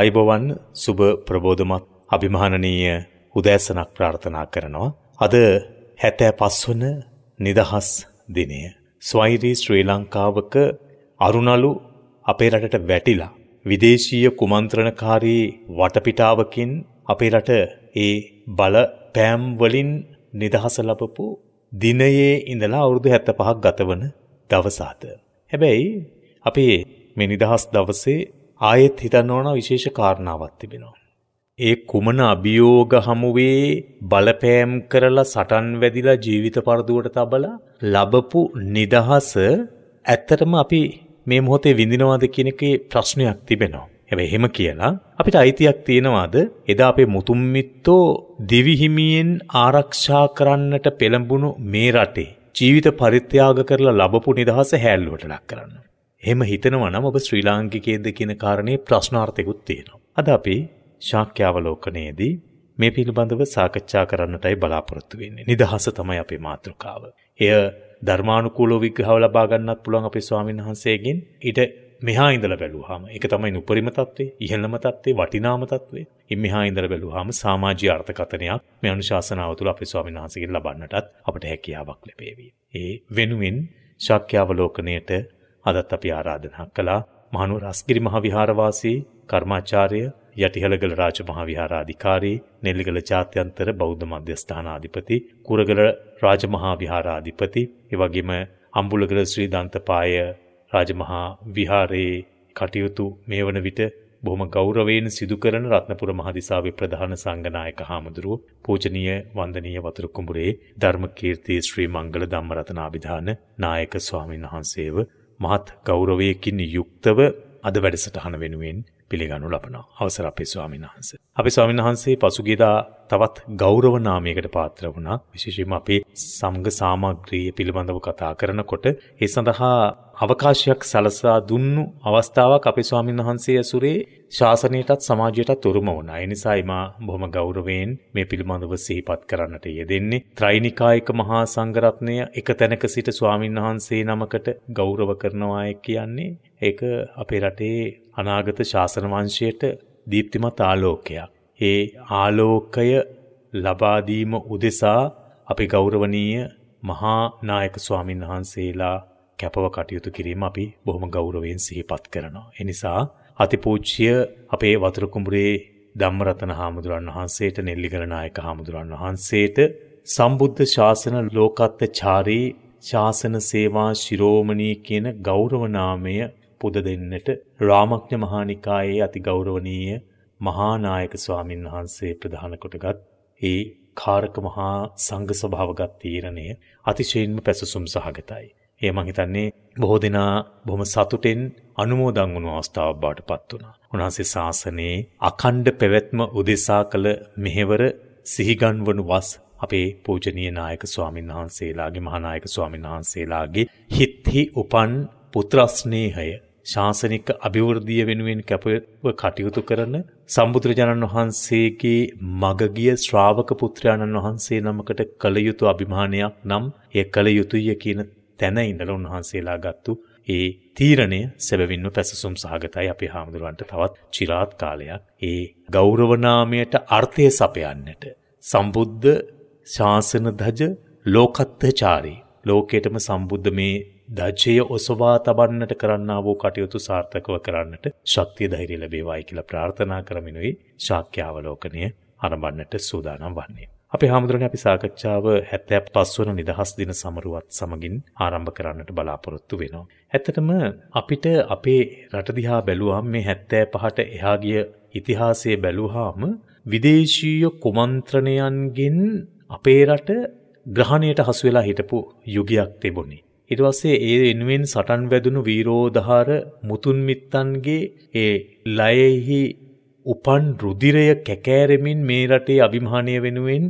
අයිබවන් සුබ ප්‍රබෝධමත් අභිමානනීය උදෑසනක් ප්‍රාර්ථනා කරනවා. අද හැතෑ පස්වන නිදහස් දිනය. ස්වෛරී ශ්‍රී ලංකාවක අරුණලු අපේ රටට වැටිලා. විදේශීය කුමන්ත්‍රණකාරී වටපිටාවකින් අපේ රට ඒ බල පෑම්වලින් නිදහස ලබපු දිනයේ ඉඳලා අවුරුදු හැත්ත පහක් ගතවන දවසාත. හැබැයි අපේ මෙනිදහස් දවසේ ආයෙත් හිතන්න ඕන විශේෂ කාරණාවක් තිබෙනවා. ඒ කුමන අභියෝග හමුවේ බලපෑම් කරලා සටන් වැදිලා ජීවිත පරදුවට තබලා ලබපු නිදහස ඇත්තටම අපි මේ මොහොතේ විඳිනවාද කියන එකේ ප්‍රශ්නයක් තිබෙනවා. හැබැයි එහෙම කියලා අපිට අයිතියක් තියෙනවාද එදා අපේ මුතුන් මිත්තෝ දිවි හිමියෙන් ආරක්ෂා කරන්නට පෙළඹුණු මේ රටේ ජීවිත පරිත්‍යාග කරලා ලබපු නිදහස හැල්ලුවට ලක් කරන්න. එහෙම හිතනවා නම් ඔබ ශ්‍රී ලාංකිකයේද කියන කාරණේ ප්‍රශ්නාර්ථයකුත් තියෙනවා. අද අපි ශාක්‍යාවලෝකනයේදී මේ පිළිබඳව සාකච්ඡා කරන්නටයි බලාපොරොත්තු වෙන්නේ. නිදහස තමයි අපේ මාතෘකාව. එය ධර්මානුකූලව විග්‍රහව ලබා ගන්නත් පුළුවන් අපේ ස්වාමීන් වහන්සේගෙන්. ඊට මෙහා ඉඳලා බැලුවාම ඒක තමයි උපරිම தત્වේ, ඉහළම தત્වේ, වටිනාම தત્වේ. ඉන් මෙහා ඉඳලා බැලුවාම සමාජීය අර්ථකථනයක් මේ අනුශාසනාව තුළ අපේ ස්වාමීන් වහන්සේගෙන් ලබන්නටත් අපට හැකියාවක් ලැබේවි. ඒ වෙනුවෙන් ශාක්‍යාවලෝකණයට අදත් අපි ආරාධනා කළා මහනුවර අස්ගිරි මහ විහාරවාසී කර්මාචාර්ය යටිහළගල රාජ මහ විහාරාධිකාරී නෙල්ලිගල ජාත්‍යන්තර බෞද්ධ මධ්‍යස්ථානාධිපති කුරගල රාජ මහා විහාරාධිපති එවැගේම අම්බුලගල ශ්‍රී දන්තපාය රාජ මහා විහාරයේ කටයුතු මේ වන විට බොහොම ගෞරවයෙන් සිදු කරන රත්නපුර මහදිසාවේ ප්‍රධාන සංඝනායක හාමුදුරුව පූජනීය වන්දනීය වතුරු කුඹුරේ ධර්මකීර්ති ශ්‍රී මංගල ධම්මරතනාභිධාන නායක ස්වාමින් වහන්සේව මහත් ගෞරවයකින් යුක්තව අද වැඩසටහන වෙනුවෙන් පිළිගනු ලබනවා. අවසර අපේ ස්වාමීන් වහන්සේ. අපේ ස්වාමීන් වහන්සේ පසුගියදා තවත් ගෞරව නාමයකට පාත්‍ර වුණා. විශේෂයෙන්ම අපේ සංඝ සාමග්‍රීය පිළිබඳව කතා කරනකොට ඒ සඳහා අවකාශයක් සලසා දුන්නු අවස්ථාවක් අපේ ස්වාමීන් වහන්සේ ඇසුරේ ශාසනයටත් සමාජයටත් උරුම වුණා. ඒ නිසා මා බොහොම ගෞරවයෙන් මේ පිළිබඳව සිහිපත් කරන්නට යෙදෙන්නේ. ත්‍රිනිකායක මහා සංඝරත්නය එක තැනක සිට ස්වාමීන් වහන්සේ නමකට ගෞරව කරනවා කියන්නේ ඒක අපේ රටේ අනාගත ශාසන වංශයට දීප්තිමත් ආලෝකයක්. ඒ ආලෝකය ලබාදීම උදෙසා අපි ගෞරවනීය මහා නායක ස්වාමින් වහන්සේලා කැපව කටයුතු කිරීම අපි බොහොම ගෞරවයෙන් සිහිපත් කරනවා. එනිසා අතිපූච්්‍ය අපේ වතුරකුඹුරේ ධම්මරතන හාමුදුරන් වහන්සේට නෙල්ලිගල නායක හාමුදුරන් වහන්සේට සම්බුද්ධ ශාසන ලෝකත්ත චාරී ශාසන සේවා ශිරෝමණී කියන ගෞරවනාමය පුද දෙන්නට රාමක්්‍ය මහානිකායේ අති ගෞරවනීය මහානායක ස්වාමින් වහන්සේ ප්‍රධාන කොටගත් ඒ කාරක මහා සංඝ සභාවගත් තීරණය අතිශයින්ම පැසසුම් සහගතයි. ඒ මං හිතන්නේ බොහෝ දෙනා බොහොම සතුටෙන් අනුමෝදන් වුණු අවස්ථාවක් බවට පත් වුණා. උන්වහන්සේ ශාසනයේ අඛණ්ඩ පැවැත්ම උදෙසා කළ මෙහෙවර සිහිගන්වනු වස් අපේ පූජනීය නායක ස්වාමීන් වහන්සේලාගේ මහානායක ස්වාමීන් වහන්සේලාගේ හිත්හි උපන් පුත්‍ර ස්නේහය ශාසනික අභිවෘද්ධිය වෙනුවෙන් කැපව කටයුතු කරන සම්බුදුරජාණන් වහන්සේගේ මගගිය ශ්‍රාවක පුත්‍රයාණන් වහන්සේ නමකට කළ යුතු අභිමානයක් නම් එය කළ යුතුය කියන තැන ඉඳලා උන්වහන්සේලා ගත්තු ඒ තීරණය සැබවින්ම පැසසුම් සහගතයි අපි හාමුදුරුවන්ට තවත් චිරාත් කාලයක් ඒ ගෞරවනාමයට අර්ථය සපයන්නට සම්බුද්ධ ශාසන ධජ ලෝකත්ථචාරී ලෝකයටම සම්බුද්ධ මේ දජය ඔසවා තබන්නට කරන්න වූ කටයුතු සාර්ථකව කරන්නට ශක්තිය ධෛර්ය ලැබේවායි කියලා ප්‍රාර්ථනා කරමිනුයි ශාක්‍යාවලෝකනය අරඹන්නට සූදානම් වන්නේ. අපේ හාමුදුරනේ අපි සාකච්ඡාව 75 වන නිදහස් දින සමරුවත් සමගින් ආරම්භ කරන්නට බලාපොරොත්තු වෙනවා. ඇත්තටම අපිට අපේ රට දිහා බැලුවාම මේ 75ට එහා ගිය ඉතිහාසයේ බැලුවාම විදේශීය කුමන්ත්‍රණයන්ගෙන් අපේ රට ග්‍රහණයට හසු වෙලා හිටපු යුගයක් තිබුණේ. ඊට පස්සේ ඒ වෙනුවෙන් සටන් වැදුණු වීරෝධාර මුතුන් මිත්තන්ගේ ඒ ලයෙහි උපන් රුධිරය කැකෑරෙමින් මේ රටේ අභිමානය වෙනුවෙන්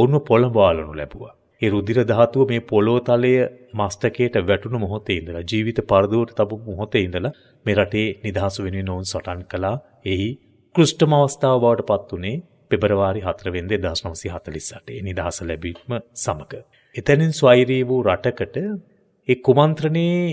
ඔවුන්ව පොළඹවලනු ලැබුවා. ඒ රුධිර ධාතුව මේ පොළොව තලය මස්තකයට වැටුණු මොහොතේ ඉඳලා ජීවිත පරදුවට තබපු මොහොතේ ඉඳලා මේ රටේ නිදහස වෙනුවෙන් ඔවුන් සටන් කළා. එහි ක්‍රිෂ්ටම අවස්ථාව බවට පත් උනේ පෙබරවාරි 4 වෙනිදා 1948. ඒ නිදහස ලැබීම සමග. එතනින් ස්වෛරී වූ රටකට ඒ කුමන්ත්‍රණයේ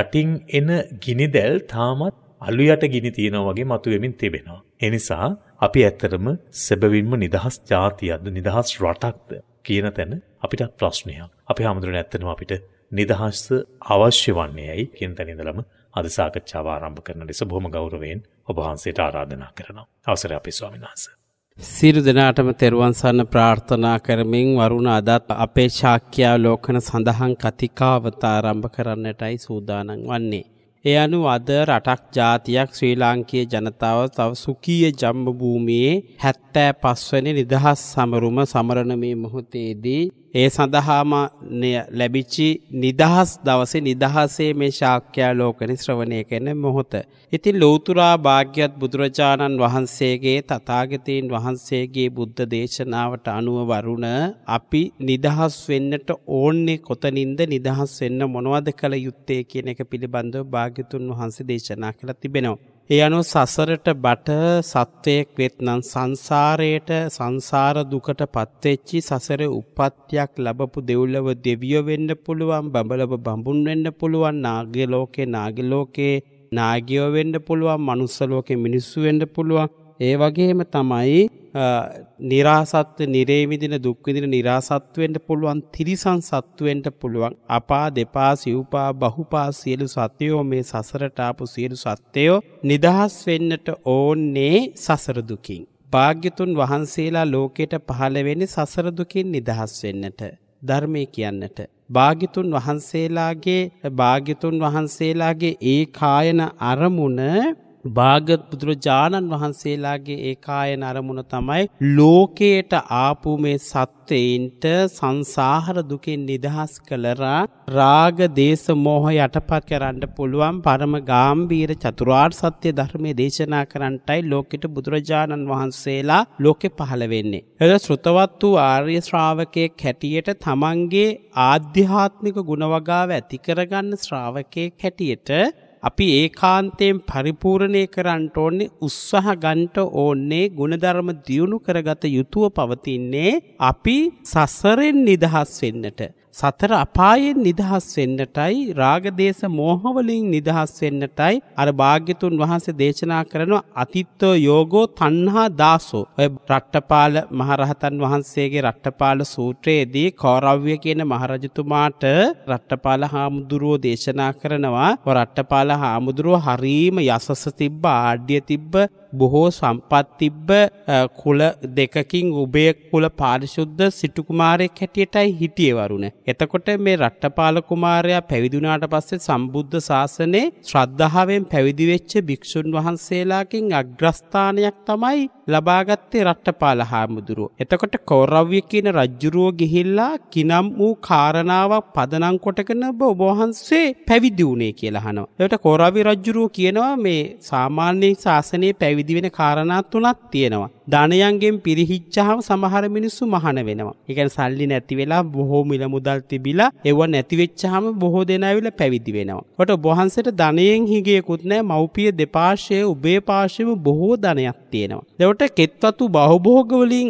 යටින් එන ගිනිදැල් තාමත් අලු යට ගිනි තියෙනවා වගේ මතුවෙමින් තිබෙනවා. ඒ නිසා අපි ඇත්තටම සැබවින්ම නිදහස් ජාතියක්ද නිදහස් රටක්ද කියන තැන අපිට ප්‍රශ්නයක්. අපි හැමදෙරේ ඇත්තටම අපිට නිදහස අවශ්‍ය වන්නේ ඇයි කියන තැන ඉඳලම අද සාකච්ඡාව ආරම්භ කරන ලෙස බොහොම ගෞරවයෙන් ඔබ වහන්සේට ආරාධනා කරනවා. අවසරයි අපේ ස්වාමීන් වහන්සේ. සියලු දෙනාටම තෙරුවන් සරණ ප්‍රාර්ථනා කරමින් වරුණ අදත් අපේ ශාක්‍යාලෝකන සඳහන් කතිකාවත ආරම්භ කරන්නටයි සූදානම් වන්නේ. ඒ අනුව අද රටක් ජාතියක් ශ්‍රී ලාංකීය ජනතාව තව සුකීය ජම්ම භූමියේ 75 වෙනි නිදහස් සමරුම සමරන මේ මොහොතේදී ඒ සඳහාම ලැබිච්චි නිදහස් දවසේ නිදහසේ මේ ශාක්‍යයා ලෝකනි ශ්‍රවණය කරන මොහොත. ඉතින් ලෝතුරා භාග්‍යවත් බුදුරජාණන් වහන්සේගේ තථාගතයන් වහන්සේගේ බුද්ධ දේශනාවට අනුව වරුණ අපි නිදහස් වෙන්නට ඕන්නේ කොතනින්ද නිදහස් වෙන්න මොනවද කළ යුත්තේ කියන එක පිළිබඳව භාග්‍යතුන් වහන්සේ දේශනා කළා තිබෙනවා. ඒ අනුව සසරට බට සත්වයෙක් වෙත්නම් සංසාරයට සංසාර දුකට පත්වෙච්චි සසරේ උප්පත්තියක් ලැබපු දෙව්ලොව දෙවියෝ වෙන්න පුළුවන් බඹලව බඹුන් වෙන්න පුළුවන් නාගය ලෝකේ නාගය ලෝකේ නාගයෝ වෙන්න පුළුවන් මනුස්ස ලෝකේ මිනිස්සු වෙන්න පුළුවන් ඒ වගේම තමයි නිරාසත්ව නිරේවිදින දුක්විදින නිරාසත්වෙන්ට පුළුවන් තිරිසන් සත්තුවෙන්ට පුළුවන් අපා දෙපා සිව්පා බහුපා සියලු සතයෝ මේ සසරටාපු සියලු සත්‍යයෝ නිදහස් වෙන්නට ඕන්නේ සසරදුකින්. භාග්‍යතුන් වහන්සේලා ලෝකෙට පහළවෙනි සසරදුකින් නිදහස් වෙන්නට. ධර්මය කියන්නට. භාගිතුන් වහන්සේලාගේ භාගිතුන් වහන්සේලාගේ ඒ කායන අරමුණ භාගත් බුදුරජාණන් වහන්සේලාගේ ඒ කායන අරමුණ තමයි ලෝකයට ආපු මේ සත්වයින්ට සංසාහර දුකෙන් නිදහස් කළා රාග දේශ මොහ යටපත් කරන්න පුළුවන් පරම ගාම්භීර චතුරාර්ය සත්‍ය ධර්මයේ දේශනා කරන්නටයි ලෝකෙට බුදුරජාණන් වහන්සේලා ලෝකෙ පහළ වෙන්නේ. එද ශ්‍රතවත් වූ ආර්ය ශ්‍රාවකයෙක් හැටියට තමන්ගේ ආධ්‍යාත්මික ගුණ වගාව ඇති කරගන්න ශ්‍රාවකයෙක් හැටියට අපි ඒකාන්තයෙන් පරිපූර්ණය කරන්නට ඕනේ උත්සාහ ගන්නට ඕනේ ಗುಣධර්ම දියුණු කරගත යුතුව පවතින්නේ අපි සසරෙන් නිදහස් වෙන්නට සතර අපායෙන් නිදහස් වෙන්නටයි රාගදේශ මෝහවලින් නිදහස් වෙන්නටයි අර භාග්‍යතුන් වහන්සේ දේශනා කරන අතිත්තෝ යෝගෝ තණ්හා දාසෝ ඔය රට්ටපාල මහරහතන් වහන්සේගේ රට්ටපාල සූත්‍රයේදී කෞරව්‍ය කියන මහරජතුමාට රට්ටපාල හාමුදුරුවෝ දේශනා කරනවා රට්ටපාල හාමුදුරුවෝ හරීම යසස තිබ්බ ආඩ්‍ය තිබ්බ බොහෝ සම්පත්තිබ්බ කුල දෙකකින් උබේ කුල පාරිශුද්ධ සිටුකුමාරයෙක් හැටියටයි හිටියවරුණ. එතකොට මේ රට්ටපාල කුමාරයා පැවිදුනාට පස්සේ සම්බුද්ධ ශාසනයේ ශ්‍රද්ධාවෙන් පැවිදිවෙච්ච භික්‍ෂූන් වහන්සේලාකින් අග්‍රස්ථානයක් තමයි ලබාගත්තේ රට්ටපාල හාමුදුරුව. එතකොට කෝරව්‍ය කියන රජ්ජුරුව ගිහිල්ලා කිනම් වූ කාරණාවක් පදනම් කොටගෙන බෝහන්සේ පැවිදි වුණේ කියලා හනවා. එට කෝරවි රජ්ජුරුව කියනවා මේ සාමාන්‍යයෙන් ශාසනයේ පැවිදි විදිවෙන කාරණා තුනක් තියෙනවා. ධනයන්ගෙන් පිරිහිච්චාම සමහර මිනිස්සු මහන වෙනවා. ඒ කියන්නේ සල්ලි නැති වෙලා බොහෝ මිල මුදල් තිබිලා ඒව නැති වෙච්චාම බොහෝ දෙනා ඇවිල්ලා පැවිදි වෙනවා. කොට බොහන්සට ධනයෙන් හිගියකුත් නැහැ. මව්පිය දෙපාර්ශ්වයේ උභය පාර්ශ්වෙම බොහෝ ධනයක් තියෙනවා. ඒකට කෙත්වතු බහුභෝග වලින්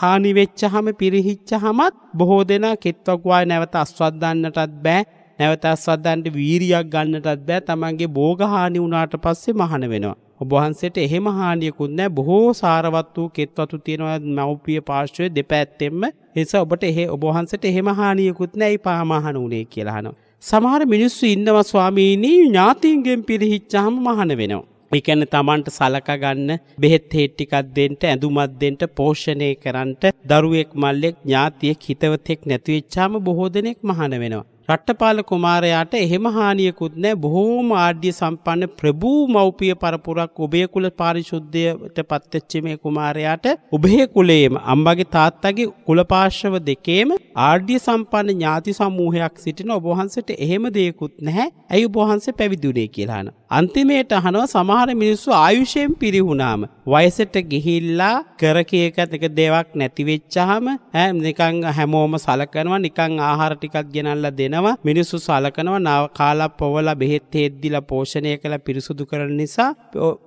හානි වෙච්චාම පිරිහිච්චාමත් බොහෝ දෙනා කෙත්වක් වාය නැවත අස්වද්දන්නටත් බෑ. නැවත අස්වද්දන්ට වීරියක් ගන්නටත් බෑ තමන්ගේ භෝග හානි වුණාට පස්සේ මහන වෙනවා. ඔබ වහන්සේට එහෙම හානියකුත් නැහැ. බොහෝ සාරවත් වූ කෙත්වතු තියෙනවා මව්පිය පාර්ශ්වයේ දෙපැත්තෙම. ඒ නිසා ඔබට එහේ ඔබ වහන්සේට එහෙම හානියකුත් නැහැ. ඊ පාමහන උනේ කියලා අහනවා. සමහර මිනිස්සු ඉන්නවා ස්වාමීනි ඥාතිංගෙන් පිරිහිච්චාම මහන වෙනවා. ඒ කියන්නේ Tamanට සලකා ගන්න බෙහෙත් හේට් ටිකක් දෙන්න ඇඳුමක් දෙන්න පෝෂණය කරන්නට දරුවෙක් මල්ලෙක් ඥාතියෙක් හිතවතෙක් නැති වෙච්චාම බොහෝ දෙනෙක් මහාන වෙනවා. රට්ටපාල කුමාරයාට එහෙම හානියකුත් නෑ බොහෝම ආඩ්‍ය සම්පන්න ප්‍රභූ මව්පිය පරපුරක් ඔබේ කුල පාරිශුද්ධයට පත්වෙච්ච මේ කුමාරයාට ඔබේ කුලේම අම්බගේ තාත්තගේ කුලපාර්ශව දෙකේම ආඩ්‍ය සම්පන්න ඥාති සමූහයක් සිටින ඔබහන්සට එහෙම දෙයකුත් නැහැ ඇයි ඔබහන්සේ පැවිදුනේ කියලාන. අන්තිමේට අහනව සමහර මිනිස්සු ආයුෂයෙන් පිරිහුණාම වයසට ගිහිල්ලා කරකයක එක දෙවක් නැතිවෙච්චාම හැම් නිකං හැමෝම සලකනවා නිකං ආහාර ටිකක් ගෙනල්ලා දෙනවා වෙනවා මිනිස්සු සලකනවා නාව කාලක් පොවලා බෙහෙත් හෙද්දිලා පෝෂණය කළ පිරිසුදු කරන නිසා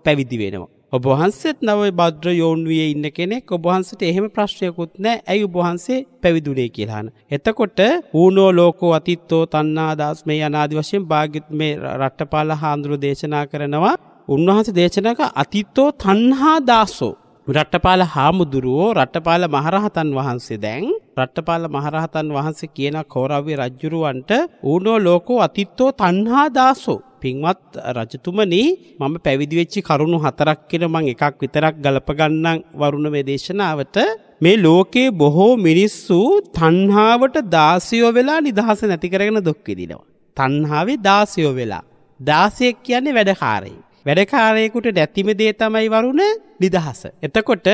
පැවිදි වෙනවා. ඔබහන්සේත් නව බද්‍ර යෝන් විය ඉන්න කෙනෙක් ඔබහන්සට එහෙම ප්‍රශ්නයකුත් නෑ ඇයි ඔබහන්සේ පැවිදුනේ කියලාන. එතකොට ඌනෝ ලෝකෝ අතිත්තෝ තන්නා දස් මේ අනාදි වශයෙන් භාගිත් මේ රට්ටපාල හාන්දුරු දේශනා කරනවා උන්වහන්සේ දේශනක අතිත්තෝ තන්හා දාසෝ රට්ටපාල හාමුදුරුවෝ රට්ටපාල මහරහතන් වහන්සේ දැන් රට්ටපාල මහරහතන් වහන්සේ කියන කෝරව්‍ය රජ්ජුරුවන්ට ඌනෝ ලෝකෝ අතිත්තෝ තණ්හා දාසෝ පින්වත් රජතුමනි මම පැවිදි වෙච්චි කරුණු හතරක් කියන මං එකක් විතරක් ගලප ගන්නම් වරුණ මේ දේශනාවට මේ ලෝකේ බොහෝ මිනිස්සු තණ්හාවට දාසියෝ වෙලා නිදහස නැති කරගෙන දුක් විඳිනවා. තණ්හාවේ දාසියෝ වෙලා. දාසයෙක් කියන්නේ වැඩකාරයෙක්. වැඩකාරයෙකුට නැතිම දේ තමයි වරුණ නිදහස. එතකොට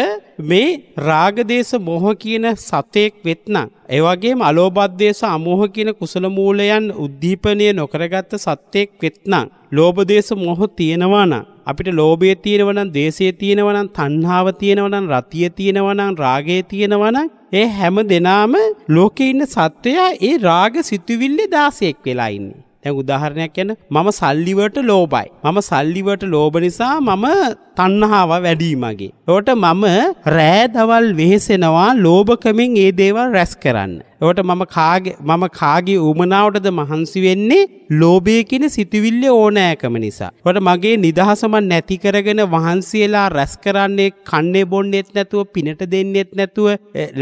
මේ රාගදේශ මොහ කියන සතෙක් වෙත්නම් ඒවගේම අලෝබද්දේශ අමෝහ කියන කුසල මූලයන් උද්දීපනය නොකරගත්ත සත්‍යයක් වෙත්නම් ලෝභදේශ මොහ තියෙනවා නම් අපිට ලෝභය තියෙනවා නම් දේශය තියෙනවා නම් තණ්හාව තියෙනවා නම් රතිය තියෙනවා නම් රාගය තියෙනවා නම් ඒ හැම දෙනාම ලෝකේ ඉන්න සත්වයා ඒ රාග සිතුවිල්ලේ දාසයෙක් වෙලා ඉන්නේ. දැන් උදාහරණයක් කියන්න මම සල්ලිවට ලෝබයි. මම සල්ලිවට ලෝබ නිසා මම තණ්හාව වැඩි මගේ. ඒකට මම රෑ දවල් වෙහෙසෙනවා ලෝභකමින් ඒ දේවල් රැස් කරන්න. එවට මම කාගේ මම කාගේ උමනාවටද මහන්සි වෙන්නේ ලෝභය කියන සිතුවිල්ල ඕනෑකම නිසා. වට මගේ නිදහසම නැති කරගෙන වහන්සියලා රැස් කරන්නේ කන්නේ බොන්නේත් නැතුව පිනට දෙන්නේත් නැතුව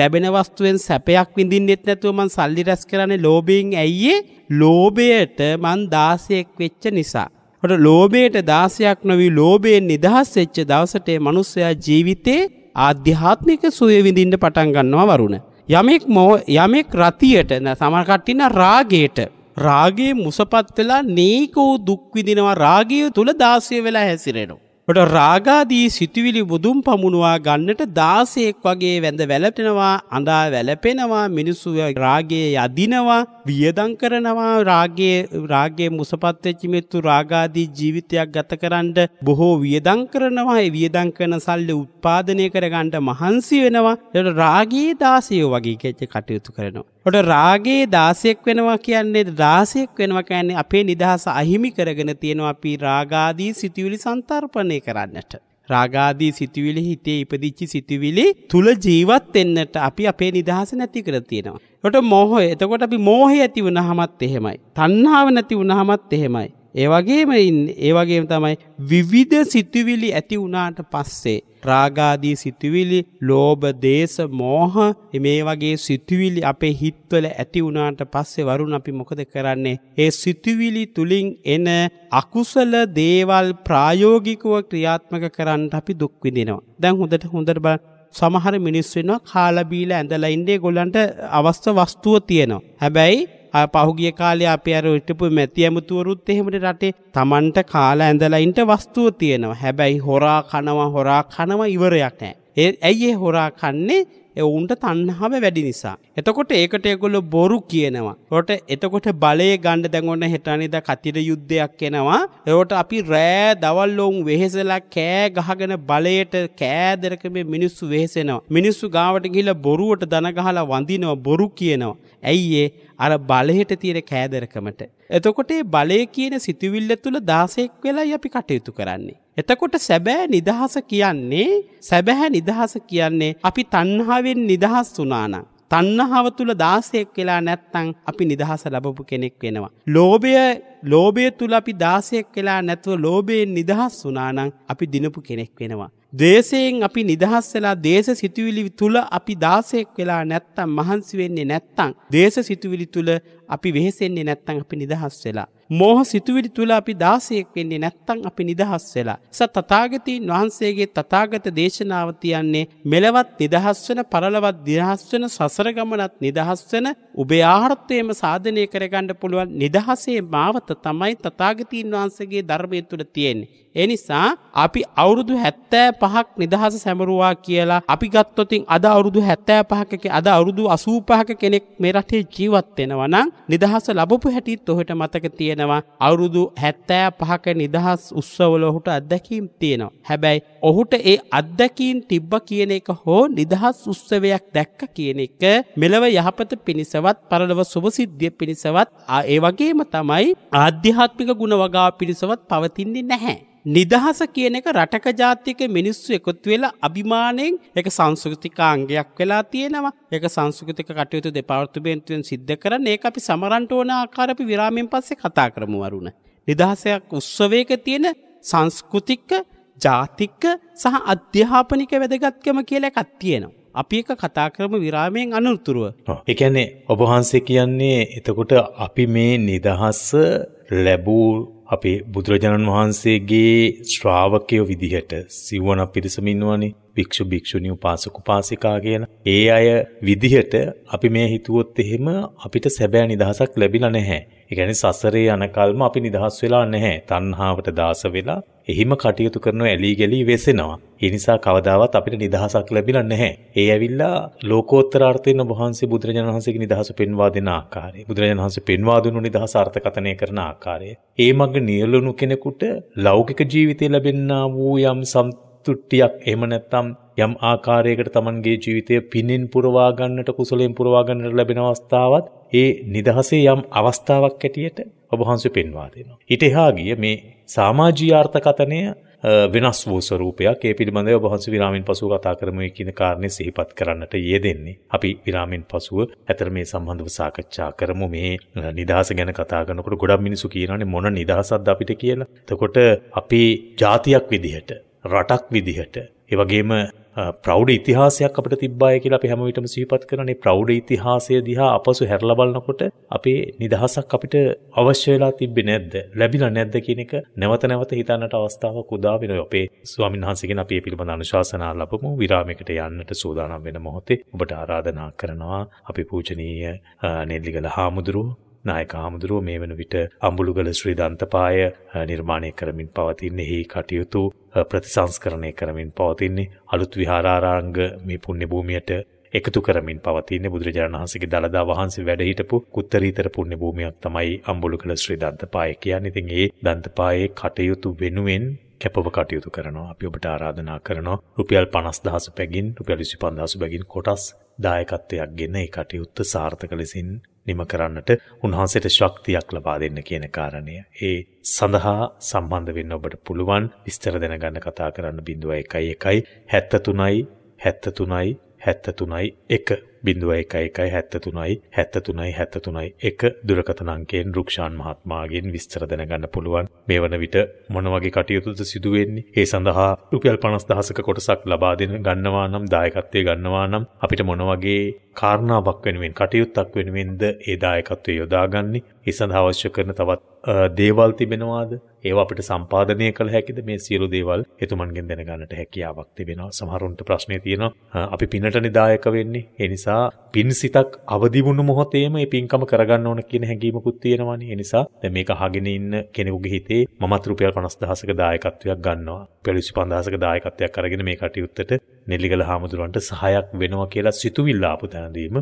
ලැබෙන වස්තුවෙන් සැපයක් විඳින්නෙත් නැතුව මං සල්ලි රැස් කරන්නේ ලෝභයෙන් ඇයියේ? ලෝභයට මං 16ක් වෙච්ච නිසා. වට ලෝභයට 16ක් නොවි ලෝභයෙන් නිදහස් වෙච්ච දවසට මනුස්සයා ජීවිතේ ආධ්‍යාත්මික සුවය විඳින්න පටන් ගන්නවා වරුණ. යමෙක් මෝ යමෙක් රතියට සමකට්ටින රාගයට රාගේ මුසපත් වෙලා නේකෝ දුක් විඳිනවා රාගය තුල දාසය වෙලා හැසිරෙනවා ට රාගාදී සිතුවිලි බුදුම් පමුණවා ගන්නට දාසයෙක් වගේ වැඳ වැලපෙනවා අඳා වැලපෙනවා මිනිස්සු රාගයේ යදිනවා වියදං කරනවා රාගයේ රාගයේ මුසපත්වෙච්චිමිත්තු රාගාදී ජීවිතයක් ගත කරන්න බොහෝ වියදං කරනවා ඒ වියදං කරන සල්ලි උත්පාදනය කරගන්නට මහන්සි වෙනවා එට රාගයේ දාසයෝ වගේ කෙච්ච කටයුතු කරනවා. ඔට රාගේ දාසයෙක් වෙනවා කියන්නේ රාසයෙක් වෙනවා කියන්නේ අපේ නිදහස අහිමි කරගෙන තියෙනවා අපි රාගාදී සිතුවිලි සන්තර්පණය කරන්නට. රාගාදී සිතුවිලි හිතේ ඉපදිච්ච සිතුවිලි තුල ජීවත් වෙන්නට අපි අපේ නිදහස නැති කර තියෙනවා. ඔට මොහොය. එතකොට අපි මෝහය ඇති වුණාමත් එහෙමයි. තණ්හාව නැති වුණාමත් එහෙමයි. ඒ වගේම ඒ වගේම තමයි විවිධ සිතුවිලි ඇති වුණාට පස්සේ රාගාදී සිතුවිලි, ලෝභ, දේශ, මෝහ මේ වගේ සිතුවිලි අපේ හිත්වල ඇති වුණාට පස්සේ වරුණ අපි මොකද කරන්නේ? ඒ සිතුවිලි තුලින් එන අකුසල දේවල් ප්‍රායෝගිකව ක්‍රියාත්මක කරන්න අපි දුක් විඳිනවා. දැන් හොඳට හොඳට බලන්න සමහර මිනිස් වෙනවා කාලා බීලා ඇඳලා ඉන්නේ ගොල්ලන්ට අවස්ථ වස්තුව තියෙනවා. හැබැයි පහුගිය කාලේ අපි අර හිටපු මැති ඇමතුවරුත් එහෙමනේ රටේ Tamanට කාලා ඇඳලා ඉන්න වස්තුව තියෙනවා. හැබැයි හොරා කනවා හොරා කනවා ඉවරයක් නැහැ. ඒ ඇයි ඒ හොරා කන්නේ? එවුන්ට තන්හාම වැඩි නිසා. එතකොට ඒකට ඒගොල්ලො බොරු කියනවා. ොට එතකොට බලය ගණ්ඩ දැඟොන්න හෙටනිද කතිර යුද්ධයක් එනවා. එවට අපි රෑ දවල්ලොවුන් වෙහෙසලා කෑ ගහගෙන බලයට කෑදරක මේ මිනිස්සු වෙහෙසෙනවා. මිනිස්සු ගාවට ගිල බොරුවට දනගහලා වඳිනවා බොරු කියනවා. ඇයිඒ අර බලයට තියෙන කෑදරකමට. එතකොට ඒ බලය කියන සිතුවිල්ල තුළ දාසෙක් වෙලා අපි කටයුතු කරන්නේ. එතකොට සැබෑ නිදහස කියන්නේ සැබැහැ නිදහස කියන්නේ අපි තන්හාවෙන් නිදහස් වනානම්. තන්නහාව තුළ දාසයෙක් වෙලා නැත්තං අපි නිදහස ලබපු කෙනෙක් වෙනවා. ලෝබය ලෝබය තුළ අපි දාසයෙක් වෙලා නැතුව ලෝබයෙන් නිදහස් වනානං අපි දිනපු කෙනෙක් වෙනවා. දේශයෙන් අපි නිදහස් වෙලා දේශ සිතුවිලි තුළ අපි දාසයෙක් වෙලා නැත්තම් මහන්සි වෙන්නේ නැත්තම් දේශ සිතුවිලි තුළ අපි වෙහෙසෙන්නේ නැත්තම් අපි නිදහස් වෙලා මෝහ සිතුවිලි තුළ අපි දාසයෙක් වෙන්නේ නැත්තං අපි නිදහස් වෙලා. ස තතාගතීන් වහන්සේගේ තතාගත දේශනාව තියන්නේ මෙලවත් නිදහස් වන පරලවත් දිහස් වන සසර ගමනත් නිදහස් වන ඔබේ ආහර්ථයම සාධනය කරගන්න පුළුවන් නිදහසේ මාවත තමයි තතාගතීන් වහන්සේගේ ධර්මය තුළ තියෙන්නේ. එනිසා අපි අවුරුදු හැත්තෑ පහක් නිදහස සැමරුවා කියලා අපි ගත්තොතින් අද අවුරුදු හැත්තෑ පහකක අද අවුරුදු අසූපහක කෙනෙක් මේ රටේ ජීවත් වෙනවනම් නිදහස ලබපු හැටිත් ඔහට මතක තියෙන තියෙනවා අවුරුදු 75ක නිදහස් උත්සවවල ඔහුට අත්දැකීම් තියෙනවා. හැබැයි ඔහුට ඒ අත්දැකීම් තිබ්බ කියන එක හෝ නිදහස් උත්සවයක් දැක්ක කියන එක මෙලව යහපත පිණිසවත් පරලොව සුභසිද්ධිය පිණිසවත් ඒ වගේම තමයි ආධ්‍යාත්මික ගුණ වගා පිණිසවත් පවතින්නේ නැහැ. නිදහස කියන එක රටක ජාතික මිනිස්සු එකතු වෙලා අභිමානයෙන් එක සංස්කෘතිකාංගයක් වෙලා තියෙනවා එක සංස්කෘතික කටයුතු දෙපාර්තමේන්තුවෙන් සිද්ධ කරන ඒක අපි සමරන්ට ඕන ආකාරපි විරාමෙන් පස්සේ කතා කරමු වරුණ. නිදහසයක් උත්සවයක තියෙන සංස්කෘතික ජාතික සහ අධ්‍යාපනික වැදගත්කම කියලා එකක් තියෙනවා. අපි එක කතා කරම විරාමයෙන් අනුතුරුව. එකැනේ ඔබහන්සේ කියන්නේ එතකොට අපි මේ නිදහස්ස ලැබූ අපේ බුදුරජාණන් වහන්සේගේ ශ්‍රාවකයෝ විදිහට සිවණ පිරිසම ඉන්නවනේ භික්ෂු භික්ෂුණී උපාසක උපාසිකා කියන ඒ අය විදිහට අපි මේ හිතුවොත් එහෙම අපිට සැබෑ නිදහසක් ලැබිලා නැහැ. ඒ කියන්නේ සසරේ යනකල්ම අපි නිදහස් වෙලා නැහැ. තණ්හාවට දාස වෙලා එහිම කටයුතු කරන ඇලී ගලී වෙසෙනවා. ඒ නිසා කවදාවත් අපිට නිදහසක් ලැබිලා නැහැ. ඒ ඇවිල්ලා ලෝකෝත්තර අර්ථයෙන් ඔබ වහන්සේ බුදුරජාණන් වහන්සේගේ නිදහස පෙන්වා දෙන ආකාරය, බුදුරජාණන් වහන්සේ පෙන්වා දුණු නිදහස අර්ථකථනය කරන ආකාරය, ඒ මඟ නියලුණු කෙනෙකුට ලෞකික ජීවිතය ලැබෙන්නා වූ යම් සම්තුට්ටියක් එහෙම නැත්නම් යම් ආකාරයකට Tamanගේ ජීවිතය පිනෙන් පුරවා ගන්නට කුසලයෙන් පුරවා ගන්නට ලැබෙන අවස්ථාවත් ඒ නිදහසේ යම් අවස්ථාවක් ඇටියට ඔබ වහන්සේ පෙන්වා දෙනවා. ඊට එහා ගිය මේ සමාජීය අර්ථකථනය වෙනස් වූ ස්වරූපයක් ඒ පිළිබඳව වහන්ස විරාමෙන් පසුව කතා කරමු කියන කාරණේ සිහිපත් කරන්නට යෙදෙන්නේ. අපි විරාමෙන් පසුව ඇතර මේ සම්බන්ධව සාකච්ඡා කරමු මේ නිදහස ගැන කතා කරනකොට ගොඩක් මිනිස්සු කියනවානේ මොන නිදහසක්ද අපිට කියලා. එතකොට අපි ජාතියක් විදිහට, රටක් විදිහට, ඒ වගේම ප්‍රෞඩ ඉතිහාසයක් අපිට තිබ්බාය කියලා අපි හැම විටම සිහිපත් කරනනේ ප්‍රෞඩ ඉතිහාසය දිහා අපසු හැරලා බලනකොට අපේ නිදහසක් අපිට අවශ්‍ය වෙලා තිබ්බේ නැද්ද ලැබිලා නැද්ද කියන එක නැවත නැවත හිතන්නට අවස්ථාවක් උදා වෙනවා අපේ ස්වාමීන් වහන්සේගෙන් අපි මේ පිළිබඳ අනුශාසනා ලැබමු විරාමයකට යන්නට සූදානම් වෙන මොහොතේ ඔබට ආරාධනා කරනවා අපි පූජනීය නේලිගල හාමුදුරුවෝ නායක හාමුදුරුව මේ වන විට අඹුළුගල ශ්‍රී දන්තපාය නිර්මාණය කරමින් පවතින්නේ එහි කටයුතු ප්‍රතිසංස්කරණය කරමින් පවතින්නේ අලුත් විහාරාරාංග මේ පුණ්‍ය භූමියට එකතු කරමින් පවතින්නේ බුදුරජාණන් වහන්සේගේ දලදා වහන්සේ වැඩ හිටපු උත්තරීතර පුණ්‍ය භූමියක් තමයි අඹුළුගල ශ්‍රී දන්තපාය කියන්නේ. ඉතින් ඒ දන්තපායේ කටයුතු වෙනුවෙන් කැපව කටයුතු කරනවා. අපි ඔබට ආරාධනා කරනවා රුපියල් 50000 පැගින් රුපියල් 25000 පැගින් කොටස් දායකත්වයක් ගෙන ඒ කටයුත්ත සාර්ථක ලෙසින් නිම කරන්නට උන්වහන්සේට ශක්තියක් ලබා දෙන්න කියන කාරණය. ඒ සඳහා සම්බන්ධ වෙන්න ඔබට පුළුවන් විස්තර දැනගන්න කතා කරන්න 01 1 73 73 73 1 01173යි 73යි 73යි 1 දුරකථන අංකයෙන් රුක්ෂාන් මහත්මයාගෙන් විස්තර දැනගන්න පුළුවන්. මේ වන විට මොන වගේ කටයුතුද සිදු වෙන්නේ? ඒ සඳහා රුපියල් 50000ක කොටසක් ලබා දෙන ගන්නවා නම් දායකත්වයේ ගන්නවා නම් අපිට මොන වගේ කාරණාවක් වෙනුවෙන් කටයුත්තක් වෙනුවෙන්ද ඒ දායකත්වය යොදාගන්නේ? ඒ සඳහා අවශ්‍ය කරන තවත් දේවල් තිබෙනවාද? ඒවා අපිට සම්පාදනය කළ හැකිද? මේ සියලු දේවල් එතුමන්ගෙන් දැනගන්නට හැකියාවක් තිබෙනවා. සමහරුන්ට ප්‍රශ්නේ තියෙනවා අපි පිනට නිදායක වෙන්නේ. ඒ නිසා පින් සිතක් අවදි වුණු මොහොතේම මේ පින්කම කරගන්න ඕන කියන හැඟීමකුත් තියෙනවානේ. ඒ නිසා දැන් මේක අහගෙන ඉන්න කෙනෙකුගේ හිතේ මමත් රුපියල් 50000ක දායකත්වයක් ගන්නවා. රුපියල් 25000ක දායකත්වයක් අරගෙන මේ කටයුත්තට නෙල්ලිගල හාමුදුරුවන්ට සහයක් වෙනවා කියලා සිතුවිල්ලා ආපු තැනදීම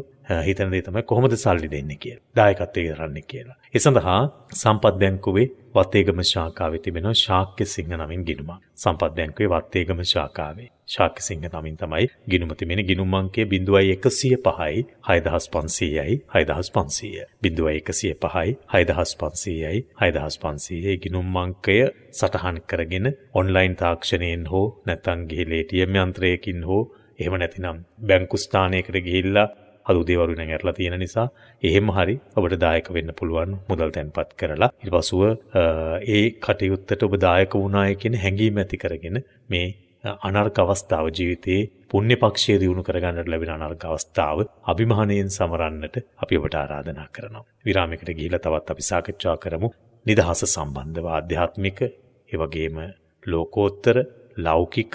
හිතන දේ තමයි කොහොමද සල්ලි දෙන්නේ කියලා. දායකත්වයේ කරන්නේ කියලා. ඒ සඳහා සම්පත් බැංකුවේ වත්තේගම ශාඛාවේ තිබෙන ශාක්‍ය සිංහ නමින් ගිණුමක්. සම්පත් බැංකුවේ වත්තේගම ශාකාවේ ශාක්‍යසිංහ නමින් තමයි ගිණුම තිබෙන ගිණුම් අංකය 0105යි 6500යි 6500 0105යි 6500යි 6500 ගිණුම් අංකය සටහන් කරගෙන ඔන්ලයින් තාක්ෂණයෙන් හෝ නැත්නම් ගිහිලේ ATM යන්ත්‍රයකින් හෝ එහෙම නැතිනම් බැංකු ස්ථානයකට ගිහිල්ලා අද උදේ වරු වෙන ඇරලා තියෙන නිසා එහෙම හරි ඔබට දායක වෙන්න පුළුවන් මුදල් තැන්පත් කරලා ඊට පසුව ඒ කටයුත්තට ඔබ දායක වුණාය කියන හැඟීම ඇති කරගෙන මේ අනර්ග අවස්ථාව ජීවිතයේ පුණ්‍ය පක්ෂයේ දිනු කරගන්නට ලැබෙන අනර්ග අවස්ථාව අභිමානයෙන් සමරන්නට අපි ඔබට ආරාධනා කරනවා. විරාමයකට ගිහිලා තවත් අපි සාකච්ඡා කරමු නිදහස සම්බන්ධව ආධ්‍යාත්මික, ඒ වගේම ලෝකෝත්තර, ලෞකික,